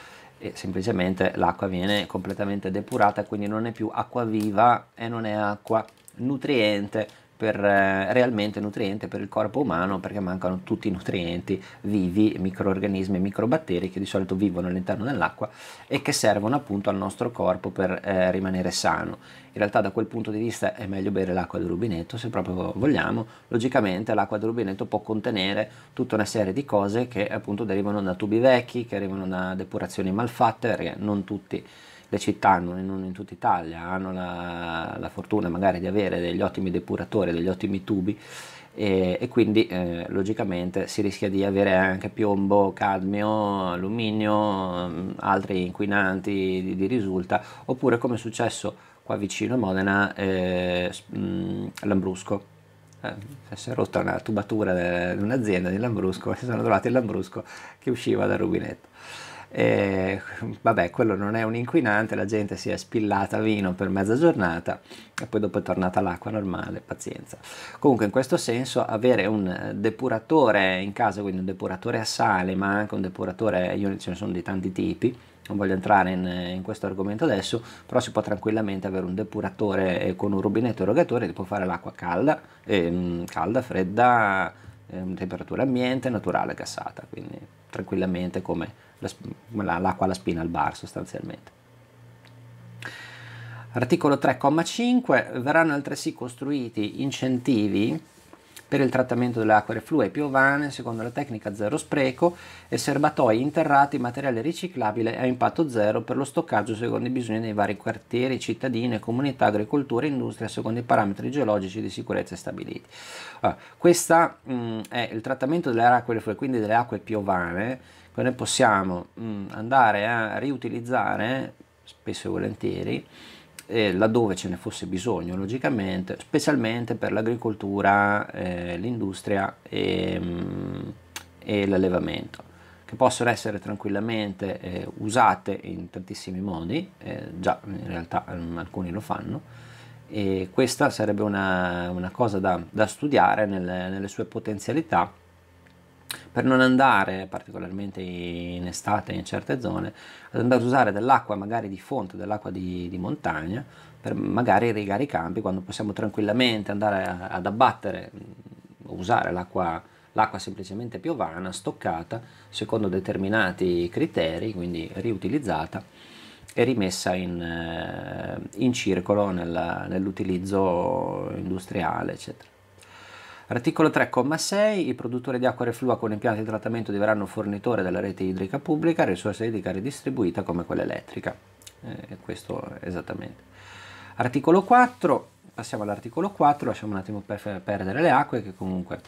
e semplicemente l'acqua viene completamente depurata quindi non è più acqua viva e non è acqua nutriente per, eh, realmente nutriente per il corpo umano perché mancano tutti i nutrienti vivi, microorganismi e microbatteri che di solito vivono all'interno dell'acqua e che servono appunto al nostro corpo per eh, rimanere sano. In realtà da quel punto di vista è meglio bere l'acqua del rubinetto se proprio vogliamo, logicamente l'acqua del rubinetto può contenere tutta una serie di cose che appunto derivano da tubi vecchi, che arrivano da depurazioni malfatte, perché non tutti le città, non in tutta Italia, hanno la, la fortuna magari di avere degli ottimi depuratori, degli ottimi tubi e, e, quindi eh, logicamente si rischia di avere anche piombo, cadmio, alluminio, mm, altri inquinanti di, di risulta, oppure come è successo qua vicino a Modena, eh, mm, Lambrusco. Eh, si è rotta una tubatura di un'azienda di Lambrusco e si sono trovati il Lambrusco che usciva dal rubinetto eh, vabbè quello non è un inquinante, la gente si è spillata vino per mezza giornata e poi dopo è tornata l'acqua normale, pazienza. Comunque in questo senso avere un depuratore in casa, quindi un depuratore a sale, ma anche un depuratore, io ce ne sono di tanti tipi, non voglio entrare in, in, questo argomento adesso, però si può tranquillamente avere un depuratore con un rubinetto erogatore che può fare l'acqua calda, ehm, calda, fredda, ehm, temperatura ambiente, naturale, gassata, quindi tranquillamente come l'acqua alla spina al bar sostanzialmente. Articolo 3,5 verranno altresì costruiti incentivi per il trattamento delle acque reflue e piovane secondo la tecnica zero spreco e serbatoi interrati in materiale riciclabile a impatto zero per lo stoccaggio secondo i bisogni dei vari quartieri, cittadine, comunità, agricoltura e industria secondo i parametri geologici di sicurezza stabiliti. Allora, ah, questo mm, è il trattamento delle acque reflue, quindi delle acque piovane poi noi possiamo mm, andare a riutilizzare spesso e volentieri eh, laddove ce ne fosse bisogno logicamente, specialmente per l'agricoltura, eh, l'industria e, mm, e l'allevamento che possono essere tranquillamente eh, usate in tantissimi modi, eh, già in realtà mm, alcuni lo fanno, e questa sarebbe una, una cosa da, da studiare nelle, nelle sue potenzialità per non andare particolarmente in estate in certe zone ad andare ad usare dell'acqua magari di fonte, dell'acqua di, di montagna per magari irrigare i campi quando possiamo tranquillamente andare a, ad abbattere o mm, usare l'acqua l'acqua semplicemente piovana, stoccata secondo determinati criteri, quindi riutilizzata e rimessa in, eh, in circolo nella, nell'utilizzo industriale, eccetera. Articolo 3,6. I produttori di acqua reflua con impianti di trattamento diverranno fornitore della rete idrica pubblica, risorsa idrica ridistribuita come quella elettrica. Eh, questo esattamente. Articolo 4, passiamo all'articolo 4, lasciamo un attimo per perdere le acque che comunque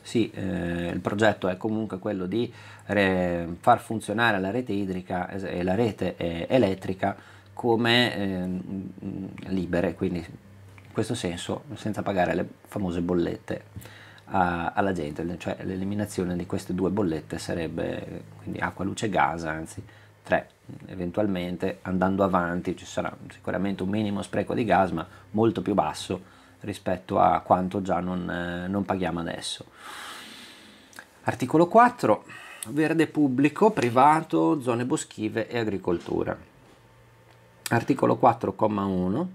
sì, eh, il progetto è comunque quello di far funzionare la rete idrica e la rete eh, elettrica come eh, libere, quindi questo senso senza pagare le famose bollette a, alla gente, cioè l'eliminazione di queste due bollette sarebbe quindi acqua, luce e gas, anzi tre, eventualmente andando avanti ci sarà sicuramente un minimo spreco di gas ma molto più basso rispetto a quanto già non, eh, non paghiamo adesso. Articolo 4. Verde pubblico, privato, zone boschive e agricoltura. Articolo 4, 1.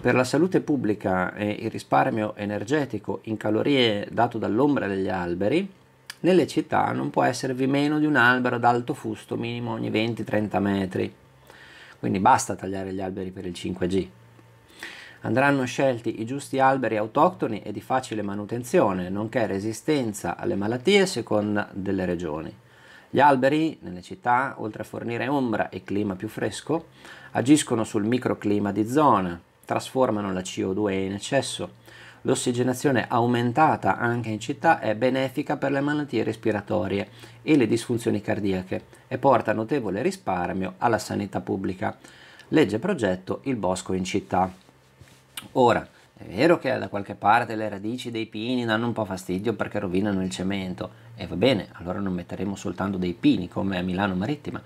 Per la salute pubblica e il risparmio energetico in calorie dato dall'ombra degli alberi, nelle città non può esservi meno di un albero ad alto fusto minimo ogni 20-30 metri. Quindi basta tagliare gli alberi per il 5G. Andranno scelti i giusti alberi autoctoni e di facile manutenzione, nonché resistenza alle malattie a seconda delle regioni. Gli alberi nelle città, oltre a fornire ombra e clima più fresco, agiscono sul microclima di zona, trasformano la CO2 in eccesso. L'ossigenazione aumentata anche in città è benefica per le malattie respiratorie e le disfunzioni cardiache e porta notevole risparmio alla sanità pubblica. Legge progetto Il bosco in città. Ora, è vero che da qualche parte le radici dei pini danno un po' fastidio perché rovinano il cemento, e va bene, allora non metteremo soltanto dei pini come a Milano Marittima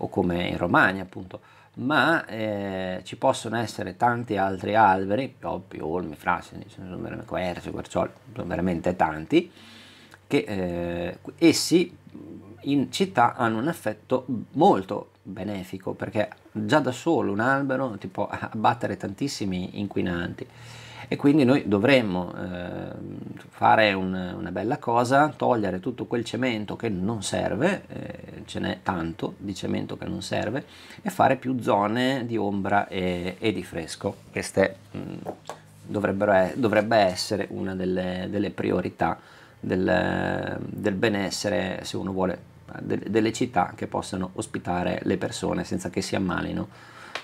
o come in Romagna, appunto ma eh, ci possono essere tanti altri alberi, pioppi, olmi, frassini, querce, quercioli, sono veramente tanti, che eh, essi in città hanno un effetto molto benefico perché già da solo un albero ti può abbattere tantissimi inquinanti e quindi noi dovremmo eh, fare un, una bella cosa, togliere tutto quel cemento che non serve, eh, ce n'è tanto di cemento che non serve, e fare più zone di ombra e, e di fresco. Queste mh, mm, dovrebbe essere una delle, delle priorità del, del, benessere, se uno vuole, de, delle città che possano ospitare le persone senza che si ammalino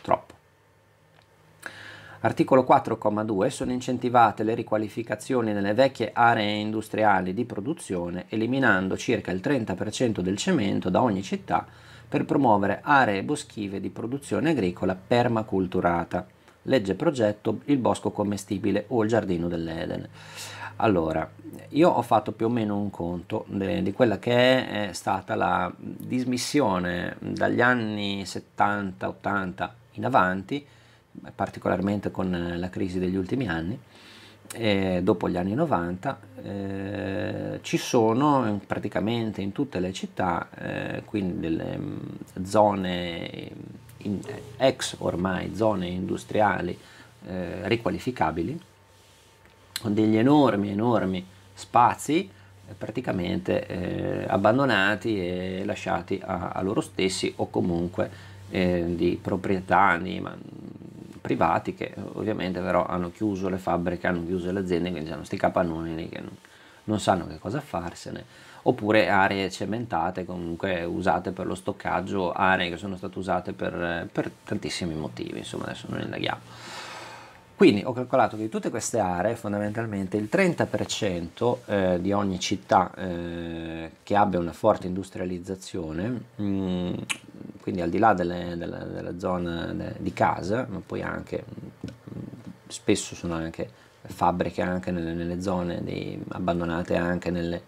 troppo. Articolo 4,2 sono incentivate le riqualificazioni nelle vecchie aree industriali di produzione, eliminando circa il 30% del cemento da ogni città per promuovere aree boschive di produzione agricola permaculturata. Legge progetto Il bosco commestibile o il giardino dell'Eden. Allora, io ho fatto più o meno un conto di quella che è stata la dismissione dagli anni 70-80 in avanti particolarmente con eh, la crisi degli ultimi anni, eh, dopo gli anni 90, eh, ci sono praticamente in tutte le città, eh, quindi delle mh, mm, zone in, eh, ex ormai zone industriali eh, riqualificabili, con degli enormi, enormi spazi praticamente abbandonati e lasciati a, a, loro stessi o comunque di proprietà, di, privati che ovviamente però hanno chiuso le fabbriche, hanno chiuso le aziende, quindi hanno questi capannoni lì che non, non sanno che cosa farsene, oppure aree cementate, comunque usate per lo stoccaggio, aree che sono state usate per, per tantissimi motivi, insomma adesso non indaghiamo. Quindi ho calcolato che di tutte queste aree fondamentalmente il 30% eh, di ogni città eh, che abbia una forte industrializzazione, mh, mm, quindi al di là delle, della, della, zona de, di casa, ma poi anche mm, spesso sono anche fabbriche anche nelle, nelle zone di, abbandonate anche nelle,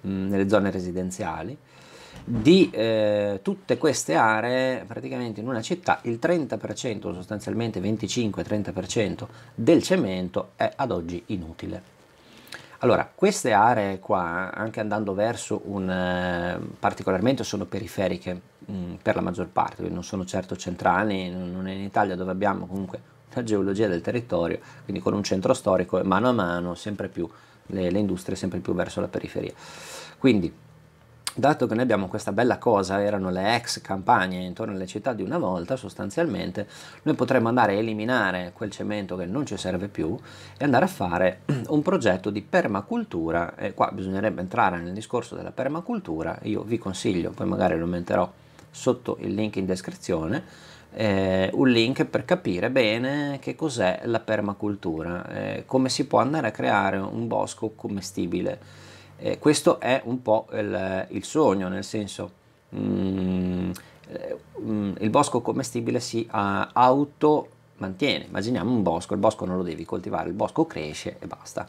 mh, mm, nelle zone residenziali, di eh, tutte queste aree, praticamente in una città il 30%, sostanzialmente 25-30% del cemento è ad oggi inutile. Allora, queste aree qua, anche andando verso un... Eh, particolarmente sono periferiche mh, mm, per la maggior parte, non sono certo centrali, non è in Italia dove abbiamo comunque la geologia del territorio, quindi con un centro storico e mano a mano sempre più le, le industrie sempre più verso la periferia. Quindi dato che noi abbiamo questa bella cosa, erano le ex campagne intorno alle città di una volta sostanzialmente, noi potremmo andare a eliminare quel cemento che non ci serve più e andare a fare un progetto di permacultura e qua bisognerebbe entrare nel discorso della permacultura, io vi consiglio, poi magari lo metterò sotto il link in descrizione, eh, un link per capire bene che cos'è la permacultura, eh, come si può andare a creare un bosco commestibile eh, questo è un po' il, il sogno, nel senso mm, eh, mm il bosco commestibile si uh, auto mantiene, immaginiamo un bosco, il bosco non lo devi coltivare, il bosco cresce e basta.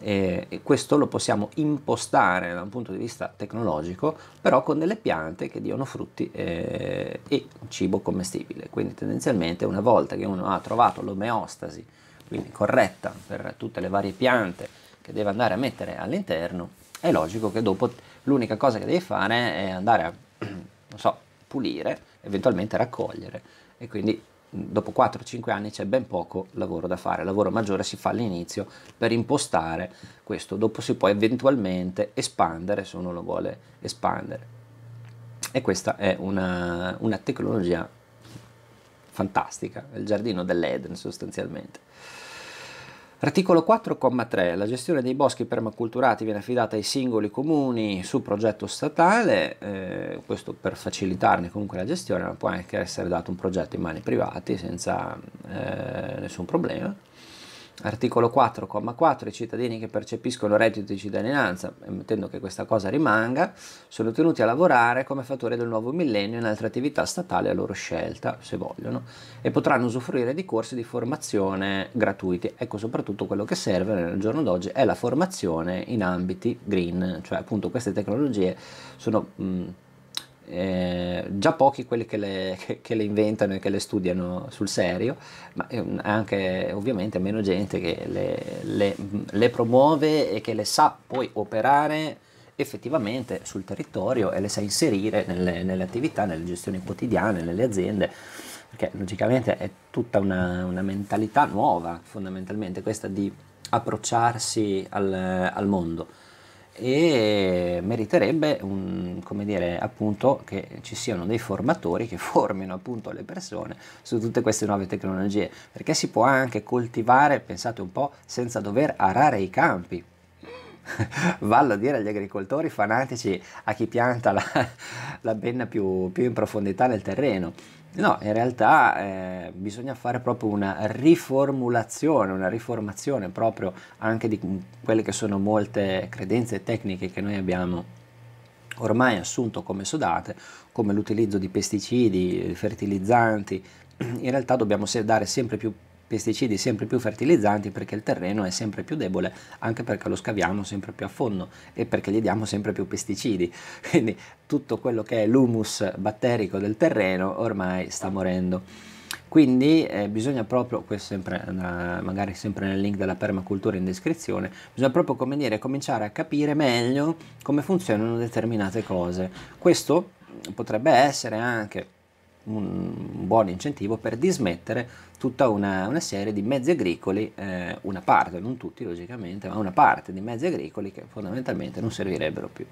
Eh, e questo lo possiamo impostare da un punto di vista tecnologico, però con delle piante che diano frutti eh, e cibo commestibile. Quindi tendenzialmente una volta che uno ha trovato l'omeostasi, quindi corretta per tutte le varie piante che deve andare a mettere all'interno, è logico che dopo l'unica cosa che devi fare è andare a, non so, pulire, eventualmente raccogliere e quindi mm, dopo 4-5 anni c'è ben poco lavoro da fare, il lavoro maggiore si fa all'inizio per impostare questo, dopo si può eventualmente espandere se uno lo vuole espandere. E questa è una, una tecnologia fantastica, il giardino dell'Eden sostanzialmente. Articolo 4,3. La gestione dei boschi permaculturati viene affidata ai singoli comuni su progetto statale, eh, questo per facilitarne comunque la gestione, ma può anche essere dato un progetto in mani private senza eh, nessun problema. Articolo 4,4 I cittadini che percepiscono reddito di cittadinanza, mettendo che questa cosa rimanga, sono tenuti a lavorare come fattore del nuovo millennio in altre attività statali a loro scelta, se vogliono, e potranno usufruire di corsi di formazione gratuiti. Ecco, soprattutto quello che serve nel giorno d'oggi è la formazione in ambiti green, cioè appunto queste tecnologie sono... Mh, eh, già pochi quelli che le, che, le, inventano e che le studiano sul serio, ma anche ovviamente meno gente che le, le, le promuove e che le sa poi operare effettivamente sul territorio e le sa inserire nelle, nelle attività, nelle gestioni quotidiane, nelle aziende perché logicamente è tutta una, una, mentalità nuova, fondamentalmente, questa di approcciarsi al, al mondo e meriterebbe un, dire, appunto, che ci siano dei formatori che formino appunto, le persone su tutte queste nuove tecnologie, perché si può anche coltivare, pensate un po', senza dover arare i campi. Vallo a dire agli agricoltori fanatici, a chi pianta la, la benna più, più in profondità nel terreno No, in realtà eh, bisogna fare proprio una riformulazione, una riformazione proprio anche di quelle che sono molte credenze tecniche che noi abbiamo ormai assunto come sodate, come l'utilizzo di pesticidi, fertilizzanti, in realtà dobbiamo dare sempre più pesticidi sempre più fertilizzanti perché il terreno è sempre più debole, anche perché lo scaviamo sempre più a fondo e perché gli diamo sempre più pesticidi. Quindi tutto quello che è l'humus batterico del terreno ormai sta morendo. Quindi eh, bisogna proprio, questo sempre, una, magari sempre nel link della permacultura in descrizione, bisogna proprio come dire, cominciare a capire meglio come funzionano determinate cose. Questo potrebbe essere anche un buon incentivo per dismettere tutta una, una serie di mezzi agricoli, eh, una parte, non tutti logicamente, ma una parte di mezzi agricoli che fondamentalmente non servirebbero più.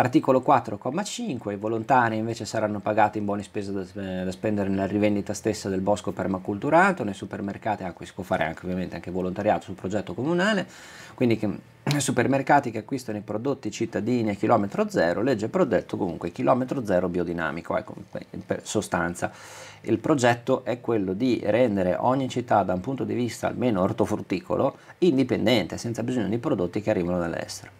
Articolo 4,5 i volontari invece saranno pagati in buoni spese da, eh, da, spendere nella rivendita stessa del bosco permaculturato, nei supermercati, ah, qui si può fare anche, ovviamente anche volontariato sul progetto comunale, quindi nei supermercati che acquistano i prodotti cittadini a chilometro zero, legge prodotto comunque chilometro zero biodinamico, ecco, in sostanza. Il progetto è quello di rendere ogni città da un punto di vista almeno ortofrutticolo indipendente, senza bisogno di prodotti che arrivano dall'estero.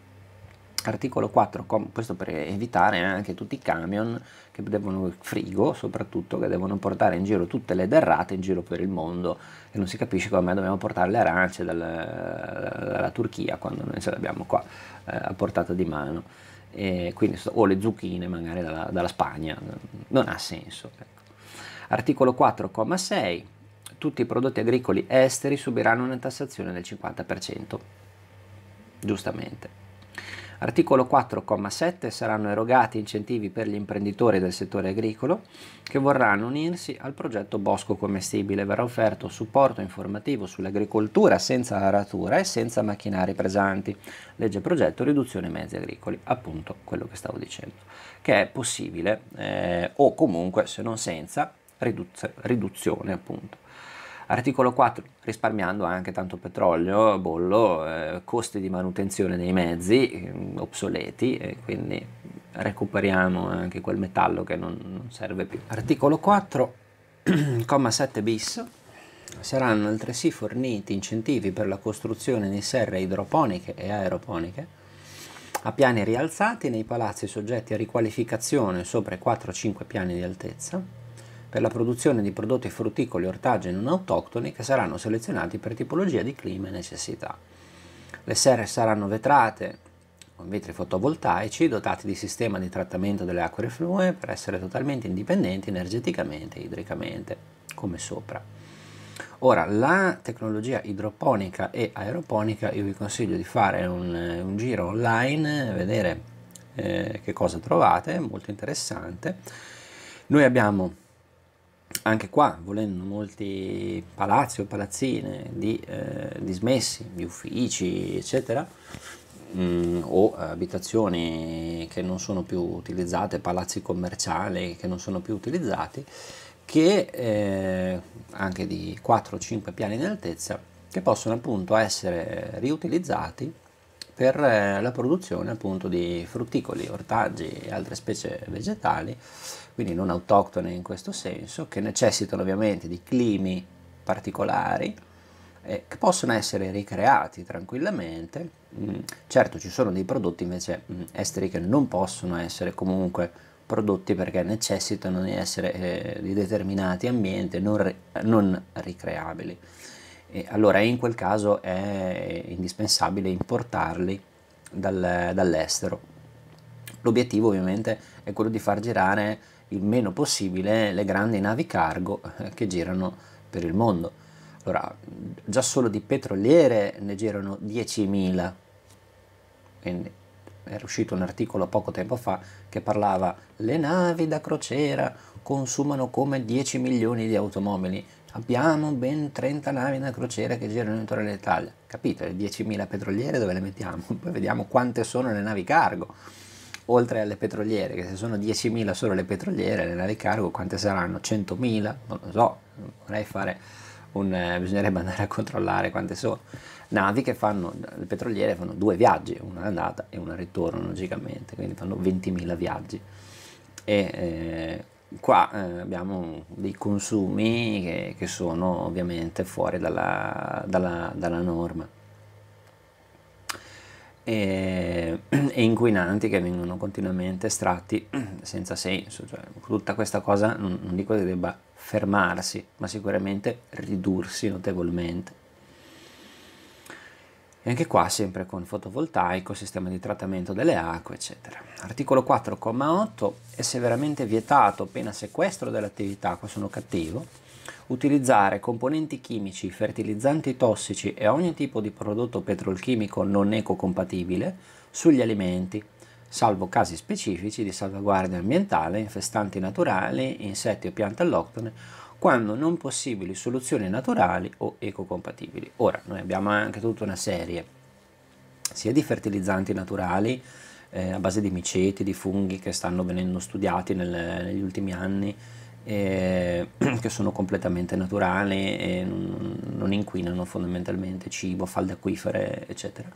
Articolo 4, questo per evitare anche tutti i camion che devono, frigo soprattutto, che devono portare in giro tutte le derrate in giro per il mondo e non si capisce come dobbiamo portare le arance dalla, dalla Turchia quando noi ce le abbiamo qua eh, a portata di mano, e quindi, o le zucchine magari dalla, dalla Spagna, non ha senso. Ecco. Articolo 4,6, tutti i prodotti agricoli esteri subiranno una tassazione del 50%, giustamente. Articolo 4,7 saranno erogati incentivi per gli imprenditori del settore agricolo che vorranno unirsi al progetto Bosco Commestibile. Verrà offerto supporto informativo sull'agricoltura senza aratura e senza macchinari pesanti. Legge progetto riduzione mezzi agricoli, appunto quello che stavo dicendo, che è possibile eh, o comunque se non senza riduzione appunto. Articolo 4, risparmiando anche tanto petrolio, bollo, eh, costi di manutenzione dei mezzi eh, obsoleti, eh, quindi recuperiamo anche quel metallo che non, non serve più. Articolo 4, comma 7 bis, saranno altresì forniti incentivi per la costruzione di serre idroponiche e aeroponiche a piani rialzati nei palazzi soggetti a riqualificazione sopra i 4-5 piani di altezza per la produzione di prodotti frutticoli e ortaggi non autoctoni che saranno selezionati per tipologia di clima e necessità. Le serre saranno vetrate con vetri fotovoltaici dotati di sistema di trattamento delle acque reflue per essere totalmente indipendenti energeticamente e idricamente, come sopra. Ora, la tecnologia idroponica e aeroponica io vi consiglio di fare un, un giro online, vedere eh, che cosa trovate, molto interessante. Noi abbiamo anche qua, volendo molti palazzi o palazzine di, eh, dismessi, di uffici, eccetera, mh, mm, o eh, abitazioni che non sono più utilizzate, palazzi commerciali che non sono più utilizzati, che eh, anche di 4-5 piani in altezza, che possono appunto essere riutilizzati per eh, la produzione appunto di frutticoli, ortaggi e altre specie vegetali quindi non autoctone in questo senso, che necessitano ovviamente di climi particolari eh, che possono essere ricreati tranquillamente. Mm, certo ci sono dei prodotti invece mm, esteri che non possono essere comunque prodotti perché necessitano di essere eh, di determinati ambienti non, ri- non ricreabili. E allora in quel caso è indispensabile importarli dal, dall'estero. L'obiettivo ovviamente è quello di far girare il meno possibile le grandi navi cargo eh, che girano per il mondo. Allora, già solo di petroliere ne girano 10.000. Quindi era uscito un articolo poco tempo fa che parlava le navi da crociera consumano come 10 milioni di automobili. Abbiamo ben 30 navi da crociera che girano intorno all'Italia. Capite? Le 10.000 petroliere dove le mettiamo? Poi vediamo quante sono le navi cargo oltre alle petroliere, che se sono 10.000 solo le petroliere, le navi cargo, quante saranno? 100.000? Non lo so, vorrei fare un, eh, bisognerebbe andare a controllare quante sono. Navi che fanno, le petroliere fanno due viaggi, una andata e una ritorno logicamente, quindi fanno 20.000 viaggi. E eh, qua eh, abbiamo dei consumi che, che, sono ovviamente fuori dalla, dalla, dalla norma e, e inquinanti che vengono continuamente estratti senza senso. Cioè, tutta questa cosa non, non dico che debba fermarsi, ma sicuramente ridursi notevolmente. E anche qua sempre con fotovoltaico, sistema di trattamento delle acque, eccetera. Articolo 4,8 è severamente vietato pena sequestro dell'attività, qua sono cattivo, Utilizzare componenti chimici, fertilizzanti tossici e ogni tipo di prodotto petrolchimico non ecocompatibile sugli alimenti, salvo casi specifici di salvaguardia ambientale, infestanti naturali, insetti o piante alloctone, quando non possibili soluzioni naturali o ecocompatibili. Ora, noi abbiamo anche tutta una serie sia di fertilizzanti naturali eh, a base di miceti, di funghi che stanno venendo studiati nel, negli ultimi anni, eh, che sono completamente naturali e non inquinano fondamentalmente cibo, falde acquifere, eccetera.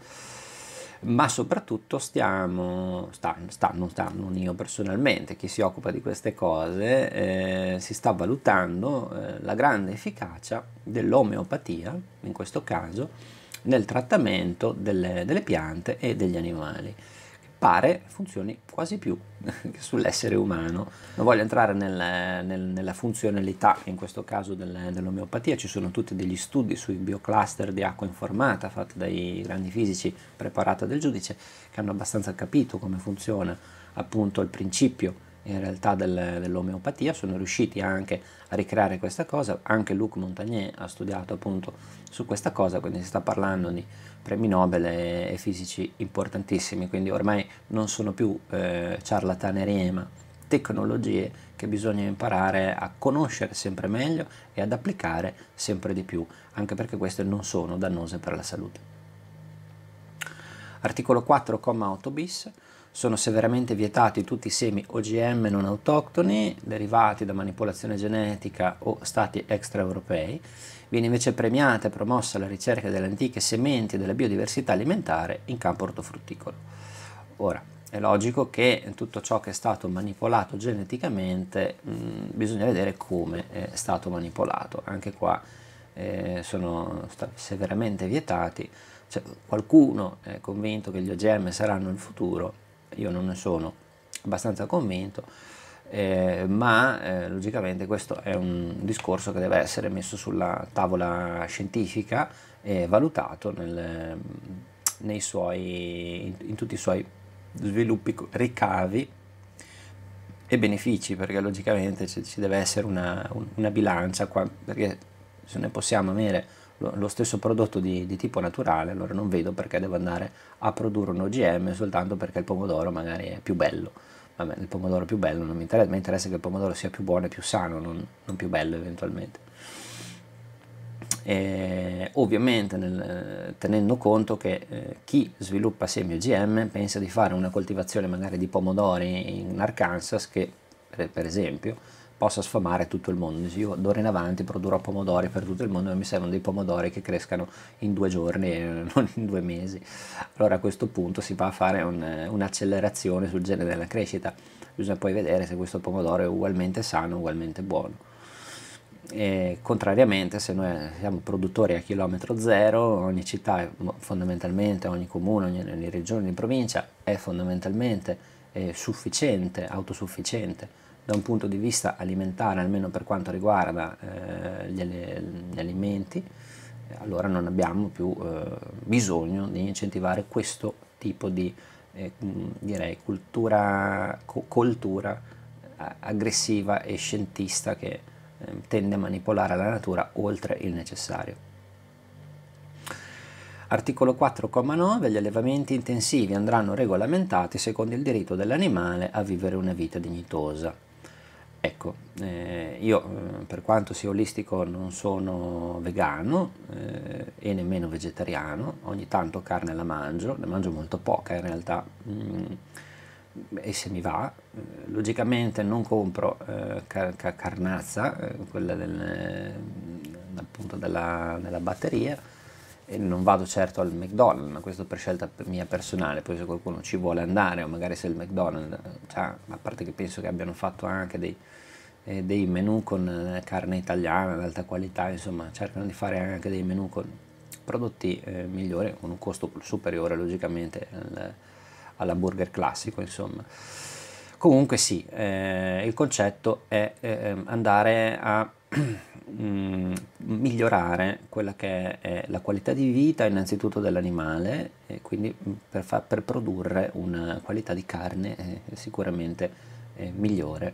Ma soprattutto stiamo, stanno, stanno, stanno io personalmente, chi si occupa di queste cose, eh, si sta valutando eh, la grande efficacia dell'omeopatia, in questo caso, nel trattamento delle, delle piante e degli animali pare funzioni quasi più che sull'essere umano. Non voglio entrare nel, nel, nella funzionalità, in questo caso del, dell'omeopatia, ci sono tutti degli studi sui biocluster di acqua informata fatti dai grandi fisici, preparata del giudice, che hanno abbastanza capito come funziona appunto il principio in realtà del, dell'omeopatia, sono riusciti anche a ricreare questa cosa, anche Luc Montagnier ha studiato appunto su questa cosa, quindi si sta parlando di premi Nobel e, e fisici importantissimi, quindi ormai non sono più eh, ciarlatanerie ma tecnologie che bisogna imparare a conoscere sempre meglio e ad applicare sempre di più, anche perché queste non sono dannose per la salute. Articolo 4,8 bis sono severamente vietati tutti i semi OGM non autoctoni derivati da manipolazione genetica o stati extraeuropei. Viene invece premiata e promossa la ricerca delle antiche sementi e della biodiversità alimentare in campo ortofrutticolo. Ora, è logico che tutto ciò che è stato manipolato geneticamente mh, bisogna vedere come è stato manipolato. Anche qua eh, sono severamente vietati. Cioè, qualcuno è convinto che gli OGM saranno il futuro, io non ne sono abbastanza convinto, eh, ma eh, logicamente questo è un discorso che deve essere messo sulla tavola scientifica e valutato nel, suoi, in, in tutti i suoi sviluppi, ricavi e benefici, perché logicamente ci, ci deve essere una, una bilancia, qua, perché se ne possiamo avere lo stesso prodotto di, di, tipo naturale, allora non vedo perché devo andare a produrre un OGM soltanto perché il pomodoro magari è più bello. Vabbè, il pomodoro più bello non mi interessa, mi interessa che il pomodoro sia più buono e più sano, non, non più bello eventualmente. E ovviamente nel, tenendo conto che eh, chi sviluppa semi OGM pensa di fare una coltivazione magari di pomodori in Arkansas che per esempio possa sfamare tutto il mondo. io d'ora in avanti produrrò pomodori per tutto il mondo, ma mi servono dei pomodori che crescano in due giorni e non in due mesi. Allora a questo punto si va a fare un, eh, un'accelerazione sul genere della crescita. Bisogna poi vedere se questo pomodoro è ugualmente sano, ugualmente buono. E contrariamente se noi eh, siamo produttori a chilometro zero ogni città fondamentalmente ogni comune ogni, ogni regione ogni provincia è fondamentalmente eh, sufficiente autosufficiente da un punto di vista alimentare, almeno per quanto riguarda eh, gli, gli, alimenti, allora non abbiamo più eh, bisogno di incentivare questo tipo di eh, direi cultura, co- cultura eh, aggressiva e scientista che eh, tende a manipolare la natura oltre il necessario. Articolo 4,9 Gli allevamenti intensivi andranno regolamentati secondo il diritto dell'animale a vivere una vita dignitosa. Ecco, eh, io eh, per quanto sia olistico non sono vegano eh, e nemmeno vegetariano, ogni tanto carne la mangio, ne mangio molto poca in realtà mm, e se mi va, eh, logicamente non compro eh, car- car- carnazza, eh, quella del, mm, appunto della, della batteria, e non vado certo al McDonald's, ma questo per scelta mia personale, poi se qualcuno ci vuole andare o magari se il McDonald's, cioè, a parte che penso che abbiano fatto anche dei, eh, dei menu con eh, carne italiana ad alta qualità, insomma cercano di fare anche dei menu con prodotti eh, migliori, con un costo superiore logicamente al, all'hamburger classico, insomma. Comunque sì, eh, il concetto è eh, andare a Mm, migliorare quella che è la qualità di vita innanzitutto dell'animale e quindi mm, per, fa, per, produrre una qualità di carne eh, sicuramente eh, migliore.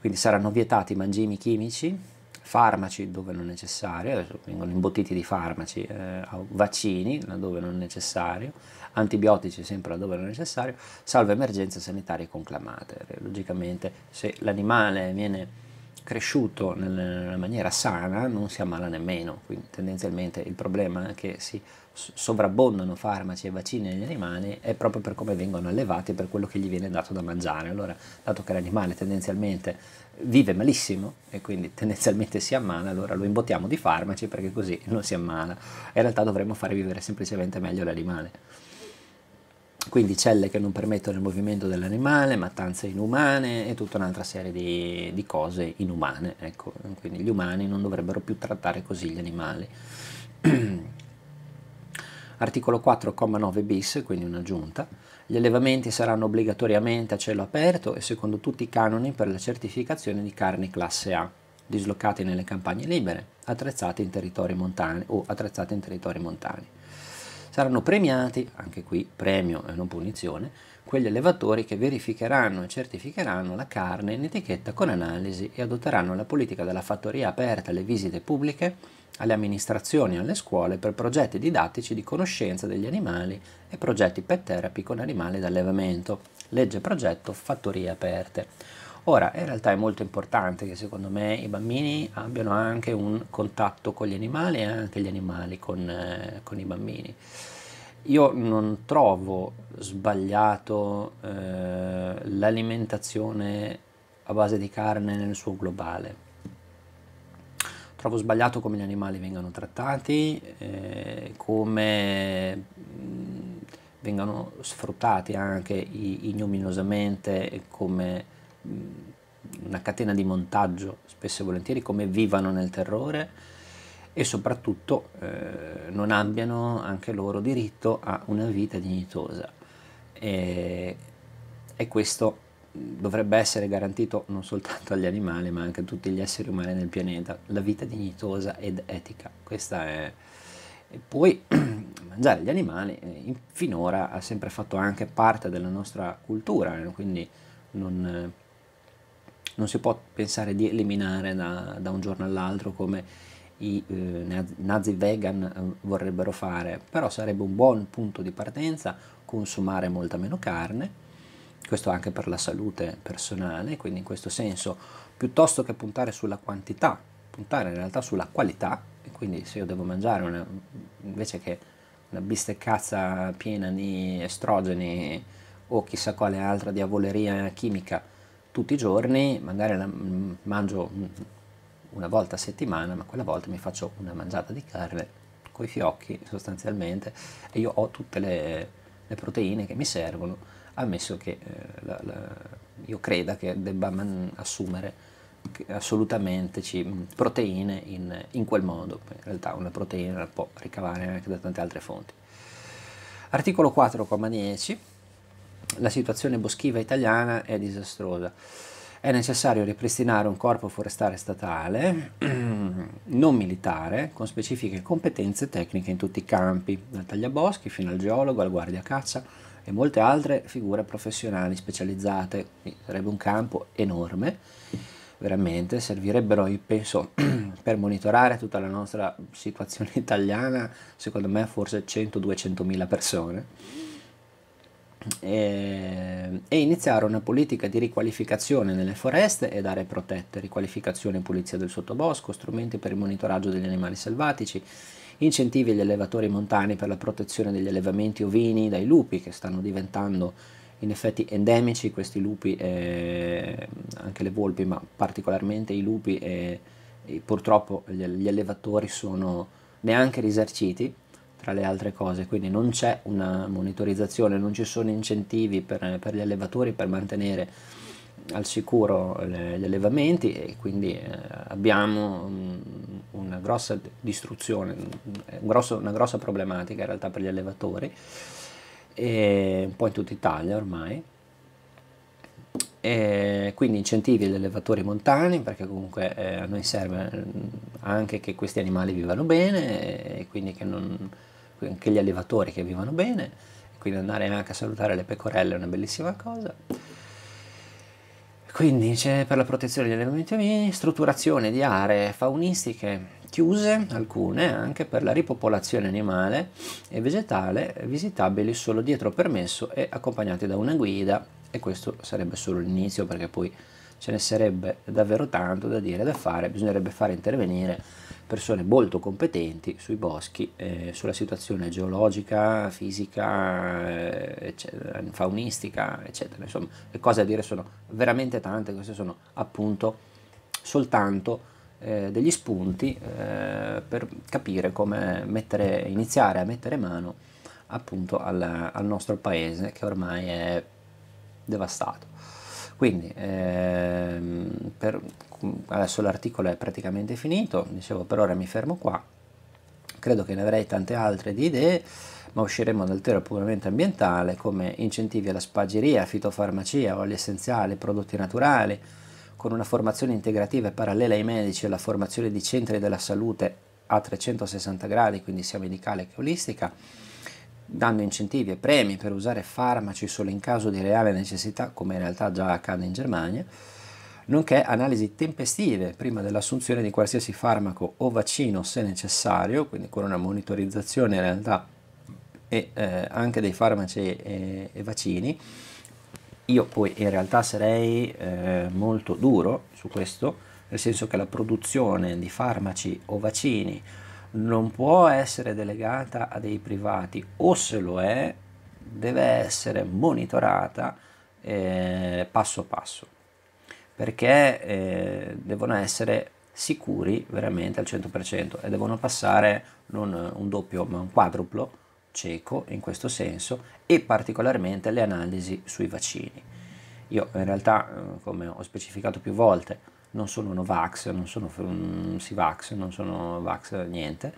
Quindi saranno vietati mangimi chimici, farmaci dove non necessario, vengono imbottiti di farmaci, eh, vaccini laddove non necessario, antibiotici sempre laddove non necessario, salvo emergenze sanitarie conclamate. Logicamente se l'animale viene cresciuto nella maniera sana non si ammala nemmeno, quindi tendenzialmente il problema è che si sovrabbondano farmaci e vaccini negli animali è proprio per come vengono allevati e per quello che gli viene dato da mangiare. Allora, dato che l'animale tendenzialmente vive malissimo e quindi tendenzialmente si ammala, allora lo imbottiamo di farmaci perché così non si ammala. In realtà dovremmo fare vivere semplicemente meglio l'animale quindi celle che non permettono il movimento dell'animale, mattanze inumane e tutta un'altra serie di, di cose inumane. Ecco. Quindi gli umani non dovrebbero più trattare così gli animali. Articolo 4,9 bis, quindi un'aggiunta. Gli allevamenti saranno obbligatoriamente a cielo aperto e secondo tutti i canoni per la certificazione di carni classe A, dislocati nelle campagne libere, attrezzati in territori montani o attrezzati in territori montani saranno premiati, anche qui premio e non punizione, quegli allevatori che verificheranno e certificheranno la carne in etichetta con analisi e adotteranno la politica della fattoria aperta alle visite pubbliche, alle amministrazioni e alle scuole per progetti didattici di conoscenza degli animali e progetti pet therapy con animali d'allevamento. Legge progetto Fattorie aperte. Ora, in realtà è molto importante che secondo me i bambini abbiano anche un contatto con gli animali e anche gli animali con, eh, con i bambini. Io non trovo sbagliato eh, l'alimentazione a base di carne nel suo globale. Trovo sbagliato come gli animali vengano trattati, eh, come mm, vengano sfruttati anche ignominiosamente come una catena di montaggio spesso e volentieri, come vivano nel terrore e soprattutto eh, non abbiano anche loro diritto a una vita dignitosa. E, e, questo dovrebbe essere garantito non soltanto agli animali ma anche a tutti gli esseri umani nel pianeta, la vita dignitosa ed etica. Questa è... E poi mangiare gli animali eh, finora ha sempre fatto anche parte della nostra cultura, eh, quindi non eh, non si può pensare di eliminare da, da un giorno all'altro come i eh, nazi vegan eh, vorrebbero fare, però sarebbe un buon punto di partenza consumare molta meno carne, questo anche per la salute personale, quindi in questo senso piuttosto che puntare sulla quantità, puntare in realtà sulla qualità, quindi se io devo mangiare una, invece che una bisteccazza piena di estrogeni o chissà quale altra diavoleria chimica, tutti i giorni, magari la, mm, mangio mm, una volta a settimana, ma quella volta mi faccio una mangiata di carne coi fiocchi sostanzialmente e io ho tutte le, le proteine che mi servono, ammesso che eh, la, la, io creda che debba man, assumere assolutamente ci, mm, proteine in, in, quel modo, in realtà una proteina la può ricavare anche da tante altre fonti. Articolo 4,10 la situazione boschiva italiana è disastrosa. È necessario ripristinare un corpo forestale statale, non militare, con specifiche competenze tecniche in tutti i campi, dal tagliaboschi fino al geologo, al guardia caccia e molte altre figure professionali specializzate. sarebbe un campo enorme, veramente, servirebbero, io penso, per monitorare tutta la nostra situazione italiana, secondo me forse 100-200 mila persone e, eh, e, iniziare una politica di riqualificazione nelle foreste ed aree protette, riqualificazione e pulizia del sottobosco, strumenti per il monitoraggio degli animali selvatici, incentivi agli allevatori montani per la protezione degli allevamenti ovini dai lupi che stanno diventando in effetti endemici, questi lupi, eh, anche le volpi, ma particolarmente i lupi e, eh, e purtroppo gli, gli allevatori sono neanche risarciti tra le altre cose, quindi non c'è una monitorizzazione, non ci sono incentivi per, per gli allevatori per mantenere al sicuro gli allevamenti e quindi eh, abbiamo mm, una grossa distruzione, una grossa problematica in realtà per gli allevatori, un po' in tutta Italia ormai. E quindi incentivi agli allevatori montani perché comunque eh, a noi serve mm, anche che questi animali vivano bene e quindi che non, anche gli allevatori che vivono bene, quindi andare anche a salutare le pecorelle è una bellissima cosa. Quindi c'è per la protezione degli allevamenti ovini, strutturazione di aree faunistiche chiuse, alcune anche per la ripopolazione animale e vegetale, visitabili solo dietro permesso e accompagnati da una guida e questo sarebbe solo l'inizio perché poi ce ne sarebbe davvero tanto da dire, da fare, bisognerebbe fare intervenire persone molto competenti sui boschi, eh, sulla situazione geologica, fisica, eh, eccetera, faunistica, eccetera. Insomma, le cose a dire sono veramente tante, queste sono appunto soltanto eh, degli spunti eh, per capire come mettere, iniziare a mettere mano appunto al, al nostro paese che ormai è devastato. Quindi ehm, per, adesso l'articolo è praticamente finito, dicevo per ora mi fermo qua, credo che ne avrei tante altre di idee, ma usciremo dal terreno puramente ambientale come incentivi alla spagieria, fitofarmacia, oli essenziali, prodotti naturali, con una formazione integrativa e parallela ai medici e la formazione di centri della salute a 360 gradi, quindi sia medicale che olistica dando incentivi e premi per usare farmaci solo in caso di reale necessità, come in realtà già accade in Germania, nonché analisi tempestive prima dell'assunzione di qualsiasi farmaco o vaccino se necessario, quindi con una monitorizzazione in realtà e, eh, anche dei farmaci e, e, vaccini. Io poi in realtà sarei eh, molto duro su questo, nel senso che la produzione di farmaci o vaccini non può essere delegata a dei privati o se lo è deve essere monitorata eh, passo passo perché eh, devono essere sicuri veramente al 100% e devono passare non un doppio ma un quadruplo cieco in questo senso e particolarmente le analisi sui vaccini. Io in realtà, eh, come ho specificato più volte, non sono Novax, non sono mm, Sivax, non sono Vax, niente,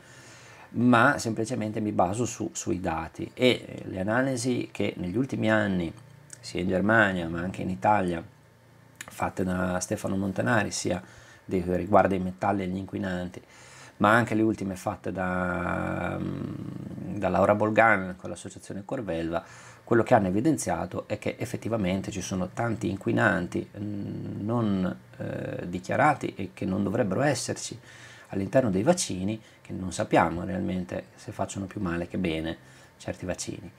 ma semplicemente mi baso su, sui dati e eh, le analisi che negli ultimi anni, sia in Germania ma anche in Italia, fatte da Stefano Montanari, sia eh, riguardo ai metalli e agli inquinanti, ma anche le ultime fatte da, mm, da Laura Bolgan con l'associazione Corvelva, quello che hanno evidenziato è che effettivamente ci sono tanti inquinanti mm, non eh, dichiarati e che non dovrebbero esserci all'interno dei vaccini, che non sappiamo realmente se facciano più male che bene certi vaccini.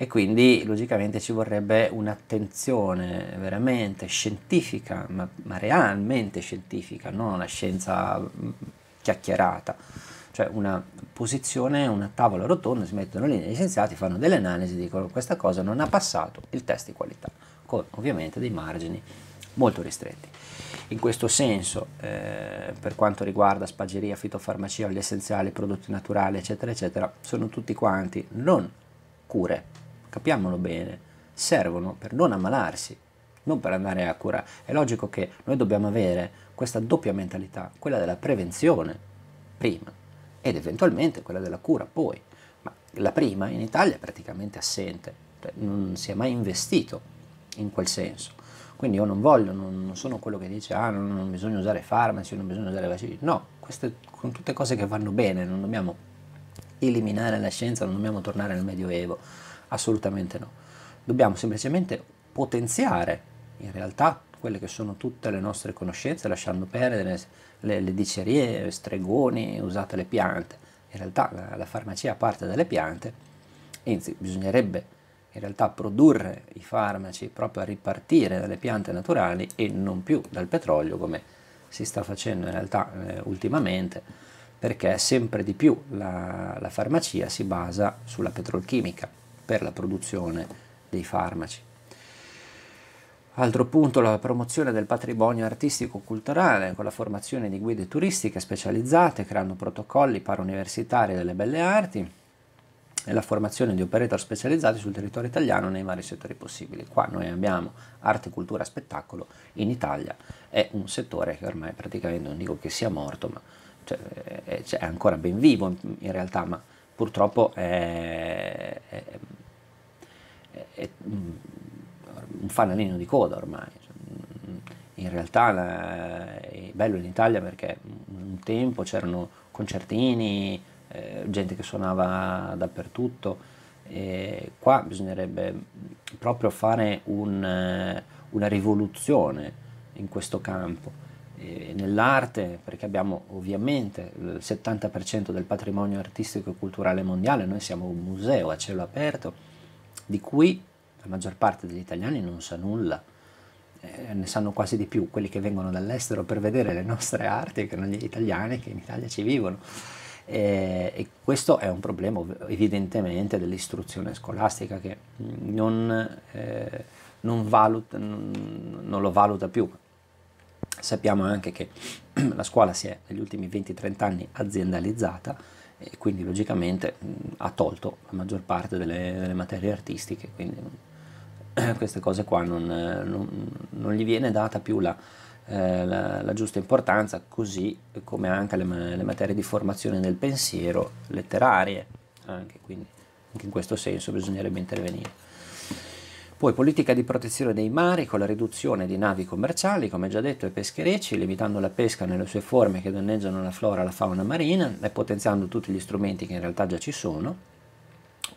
E quindi logicamente ci vorrebbe un'attenzione veramente scientifica, ma, ma realmente scientifica, non una scienza mm, chiacchierata cioè una posizione, una tavola rotonda, si mettono lì gli scienziati, fanno delle analisi, dicono questa cosa non ha passato il test di qualità, con ovviamente dei margini molto ristretti. In questo senso, eh, per quanto riguarda spagheria, fitofarmacia, gli essenziali, prodotti naturali, eccetera, eccetera, sono tutti quanti non cure, capiamolo bene, servono per non ammalarsi, non per andare a cura. È logico che noi dobbiamo avere questa doppia mentalità, quella della prevenzione prima ed eventualmente quella della cura poi, ma la prima in Italia è praticamente assente, cioè non si è mai investito in quel senso. Quindi io non voglio, non, non sono quello che dice ah non, non, bisogna usare farmaci, non bisogna usare vaccini, no, queste sono tutte cose che vanno bene, non dobbiamo eliminare la scienza, non dobbiamo tornare al Medioevo, assolutamente no. Dobbiamo semplicemente potenziare in realtà quelle che sono tutte le nostre conoscenze, lasciando perdere le, le dicerie, stregoni, usate le piante. In realtà la, la farmacia parte dalle piante, anzi bisognerebbe in realtà produrre i farmaci proprio a ripartire dalle piante naturali e non più dal petrolio come si sta facendo in realtà eh, ultimamente perché sempre di più la, la farmacia si basa sulla petrolchimica per la produzione dei farmaci. Altro punto, la promozione del patrimonio artistico-culturale con la formazione di guide turistiche specializzate, creando protocolli parauniversitari delle belle arti e la formazione di operator specializzati sul territorio italiano nei vari settori possibili. Qua noi abbiamo arte, cultura, spettacolo, in Italia è un settore che ormai praticamente non dico che sia morto, ma cioè, è, è, cioè, ancora ben vivo in realtà, ma purtroppo è, è, è un fanalino di coda ormai. Cioè, mm, in realtà è bello in Italia perché un tempo c'erano concertini, eh, gente che suonava dappertutto. E qua bisognerebbe proprio fare un, eh, una rivoluzione in questo campo nell'arte, perché abbiamo ovviamente il 70% del patrimonio artistico e culturale mondiale, noi siamo un museo a cielo aperto, di cui la maggior parte degli italiani non sa nulla, eh, ne sanno quasi di più quelli che vengono dall'estero per vedere le nostre arti che non gli italiani che in Italia ci vivono. Eh, e questo è un problema evidentemente dell'istruzione scolastica che non, eh, non, valuta, non, non lo valuta più. Sappiamo anche che la scuola si è negli ultimi 20-30 anni aziendalizzata, e quindi logicamente mh, ha tolto la maggior parte delle, delle materie artistiche, quindi queste cose qua non, eh, non, non, gli viene data più la, eh, la, la giusta importanza, così come anche le, le, materie di formazione del pensiero, letterarie, anche, quindi anche in questo senso bisognerebbe intervenire. Poi politica di protezione dei mari con la riduzione di navi commerciali, come già detto, e pescherecci, limitando la pesca nelle sue forme che danneggiano la flora e la fauna marina e potenziando tutti gli strumenti che in realtà già ci sono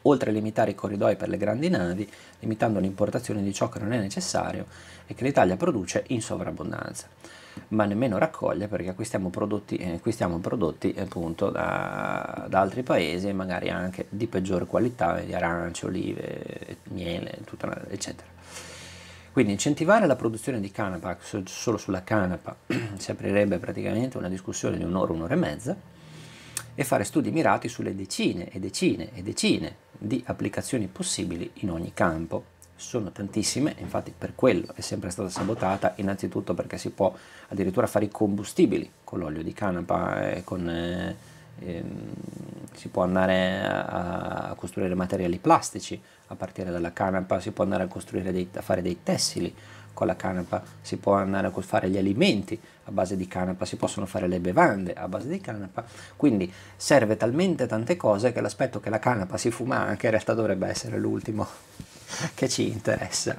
oltre a limitare i corridoi per le grandi navi, limitando l'importazione di ciò che non è necessario e che l'Italia produce in sovrabbondanza, ma nemmeno raccoglie perché acquistiamo prodotti, eh, acquistiamo prodotti appunto da, da altri paesi e magari anche di peggiore qualità, di arance, olive, miele, tutta, eccetera. Quindi incentivare la produzione di canapa solo sulla canapa si aprirebbe praticamente una discussione di un'ora, un'ora e mezza e fare studi mirati sulle decine e decine e decine di applicazioni possibili in ogni campo. Sono tantissime, infatti per quello è sempre stata sabotata, innanzitutto perché si può addirittura fare i combustibili con l'olio di canapa, eh, con, eh, eh, si può andare a, a, costruire materiali plastici a partire dalla canapa, si può andare a, dei, a fare dei tessili, con la canapa, si può andare a fare gli alimenti a base di canapa, si possono fare le bevande a base di canapa, quindi serve talmente tante cose che l'aspetto che la canapa si fuma anche in realtà dovrebbe essere l'ultimo che ci interessa.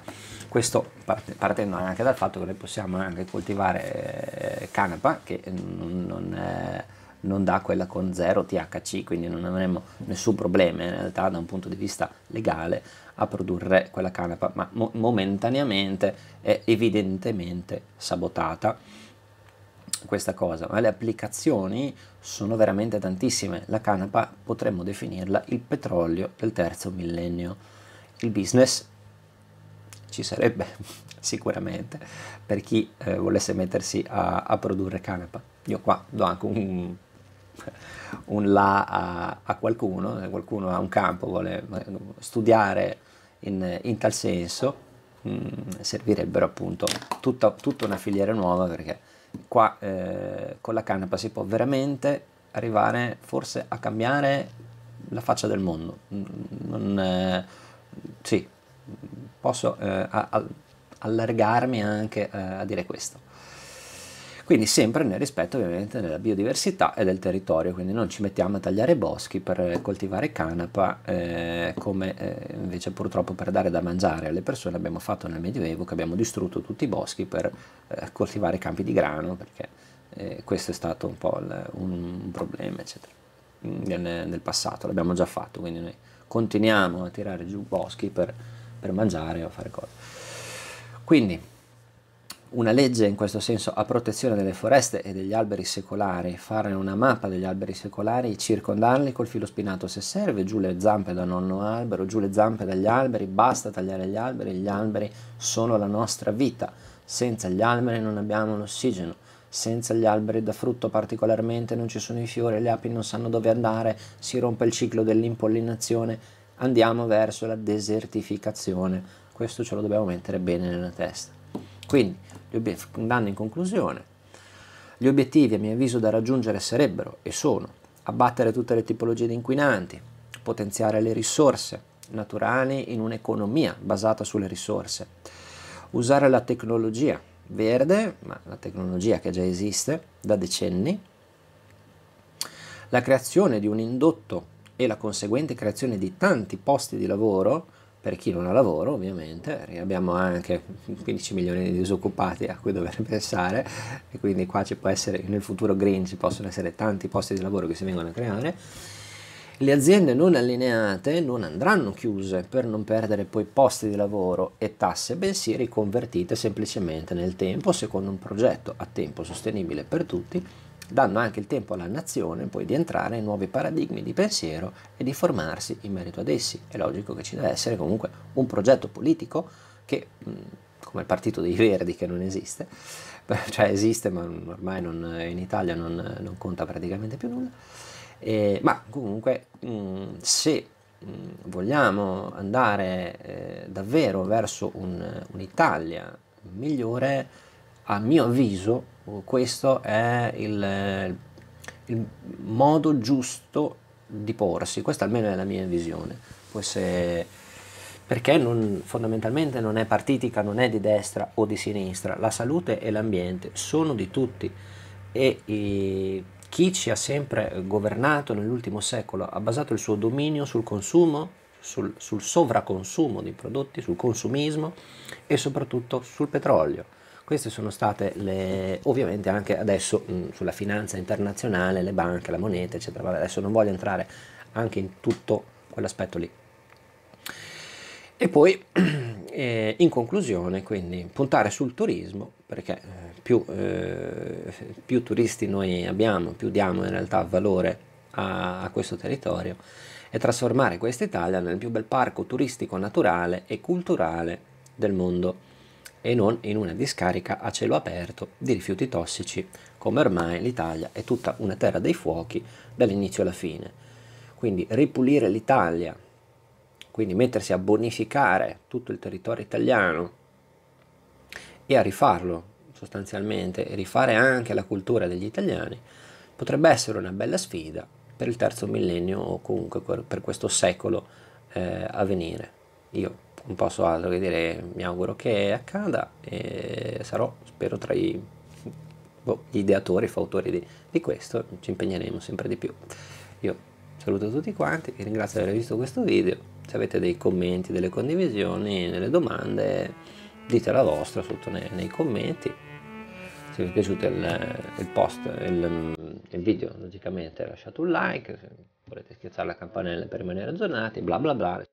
Questo partendo anche dal fatto che noi possiamo anche coltivare eh, canapa che non, è, eh, non dà quella con zero THC, quindi non avremo nessun problema in realtà da un punto di vista legale a produrre quella canapa, ma mo momentaneamente è evidentemente sabotata questa cosa, ma le applicazioni sono veramente tantissime. La canapa potremmo definirla il petrolio del terzo millennio. Il business ci sarebbe sicuramente per chi eh, volesse mettersi a, a, produrre canapa. Io qua do anche un, un là a, a qualcuno, se qualcuno ha un campo, vuole eh, studiare in, in tal senso mh, mm, servirebbero appunto tutta, tutta, una filiera nuova perché qua eh, con la canapa si può veramente arrivare forse a cambiare la faccia del mondo. Mm, non, eh, sì, posso eh, a, a, allargarmi anche eh, a dire questo quindi sempre nel rispetto ovviamente della biodiversità e del territorio, quindi non ci mettiamo a tagliare boschi per coltivare canapa eh, come eh, invece purtroppo per dare da mangiare alle persone abbiamo fatto nel Medioevo che abbiamo distrutto tutti i boschi per eh, coltivare campi di grano perché eh, questo è stato un po' il, un, un, problema eccetera nel, nel passato, l'abbiamo già fatto, quindi noi continuiamo a tirare giù boschi per, per mangiare o fare cose. Quindi una legge in questo senso a protezione delle foreste e degli alberi secolari, fare una mappa degli alberi secolari, circondarli col filo spinato se serve, giù le zampe da nonno albero, giù le zampe dagli alberi, basta tagliare gli alberi, gli alberi sono la nostra vita, senza gli alberi non abbiamo l'ossigeno, senza gli alberi da frutto particolarmente non ci sono i fiori, le api non sanno dove andare, si rompe il ciclo dell'impollinazione, andiamo verso la desertificazione, questo ce lo dobbiamo mettere bene nella testa. Quindi, andando in conclusione, gli obiettivi a mio avviso da raggiungere sarebbero e sono abbattere tutte le tipologie di inquinanti, potenziare le risorse naturali in un'economia basata sulle risorse, usare la tecnologia verde, ma la tecnologia che già esiste da decenni, la creazione di un indotto e la conseguente creazione di tanti posti di lavoro per chi non ha lavoro ovviamente, abbiamo anche 15 milioni di disoccupati a cui dover pensare e quindi qua ci può essere, nel futuro green ci possono essere tanti posti di lavoro che si vengono a creare. Le aziende non allineate non andranno chiuse per non perdere poi posti di lavoro e tasse, bensì riconvertite semplicemente nel tempo secondo un progetto a tempo sostenibile per tutti danno anche il tempo alla nazione poi di entrare in nuovi paradigmi di pensiero e di formarsi in merito ad essi. È logico che ci deve essere comunque un progetto politico che, come il partito dei Verdi che non esiste, cioè esiste ma ormai non, in Italia non, non, conta praticamente più nulla, e, ma comunque se vogliamo andare eh, davvero verso un, un'Italia migliore, a mio avviso questo è il, il modo giusto di porsi, questa almeno è la mia visione, se, perché non, fondamentalmente non è partitica, non è di destra o di sinistra, la salute e l'ambiente sono di tutti e, e chi ci ha sempre governato nell'ultimo secolo ha basato il suo dominio sul consumo, sul, sul sovraconsumo di prodotti, sul consumismo e soprattutto sul petrolio queste sono state le, ovviamente anche adesso mh, mm, sulla finanza internazionale, le banche, la moneta, eccetera. Vabbè, adesso non voglio entrare anche in tutto quell'aspetto lì. E poi eh, in conclusione, quindi puntare sul turismo, perché eh, più, eh, più turisti noi abbiamo, più diamo in realtà valore a, a questo territorio e trasformare questa Italia nel più bel parco turistico naturale e culturale del mondo e non in una discarica a cielo aperto di rifiuti tossici, come ormai l'Italia è tutta una terra dei fuochi dall'inizio alla fine. Quindi ripulire l'Italia, quindi mettersi a bonificare tutto il territorio italiano e a rifarlo sostanzialmente, e rifare anche la cultura degli italiani, potrebbe essere una bella sfida per il terzo millennio o comunque per questo secolo eh, a venire. Io non posso altro che dire mi auguro che accada e sarò spero tra i, boh, gli ideatori e fautori di, di questo ci impegneremo sempre di più io saluto tutti quanti vi ringrazio di aver visto questo video se avete dei commenti delle condivisioni delle domande dite la vostra sotto nei, nei commenti se vi è piaciuto il, il post il, il, video logicamente lasciate un like se volete schiacciare la campanella per rimanere aggiornati bla bla bla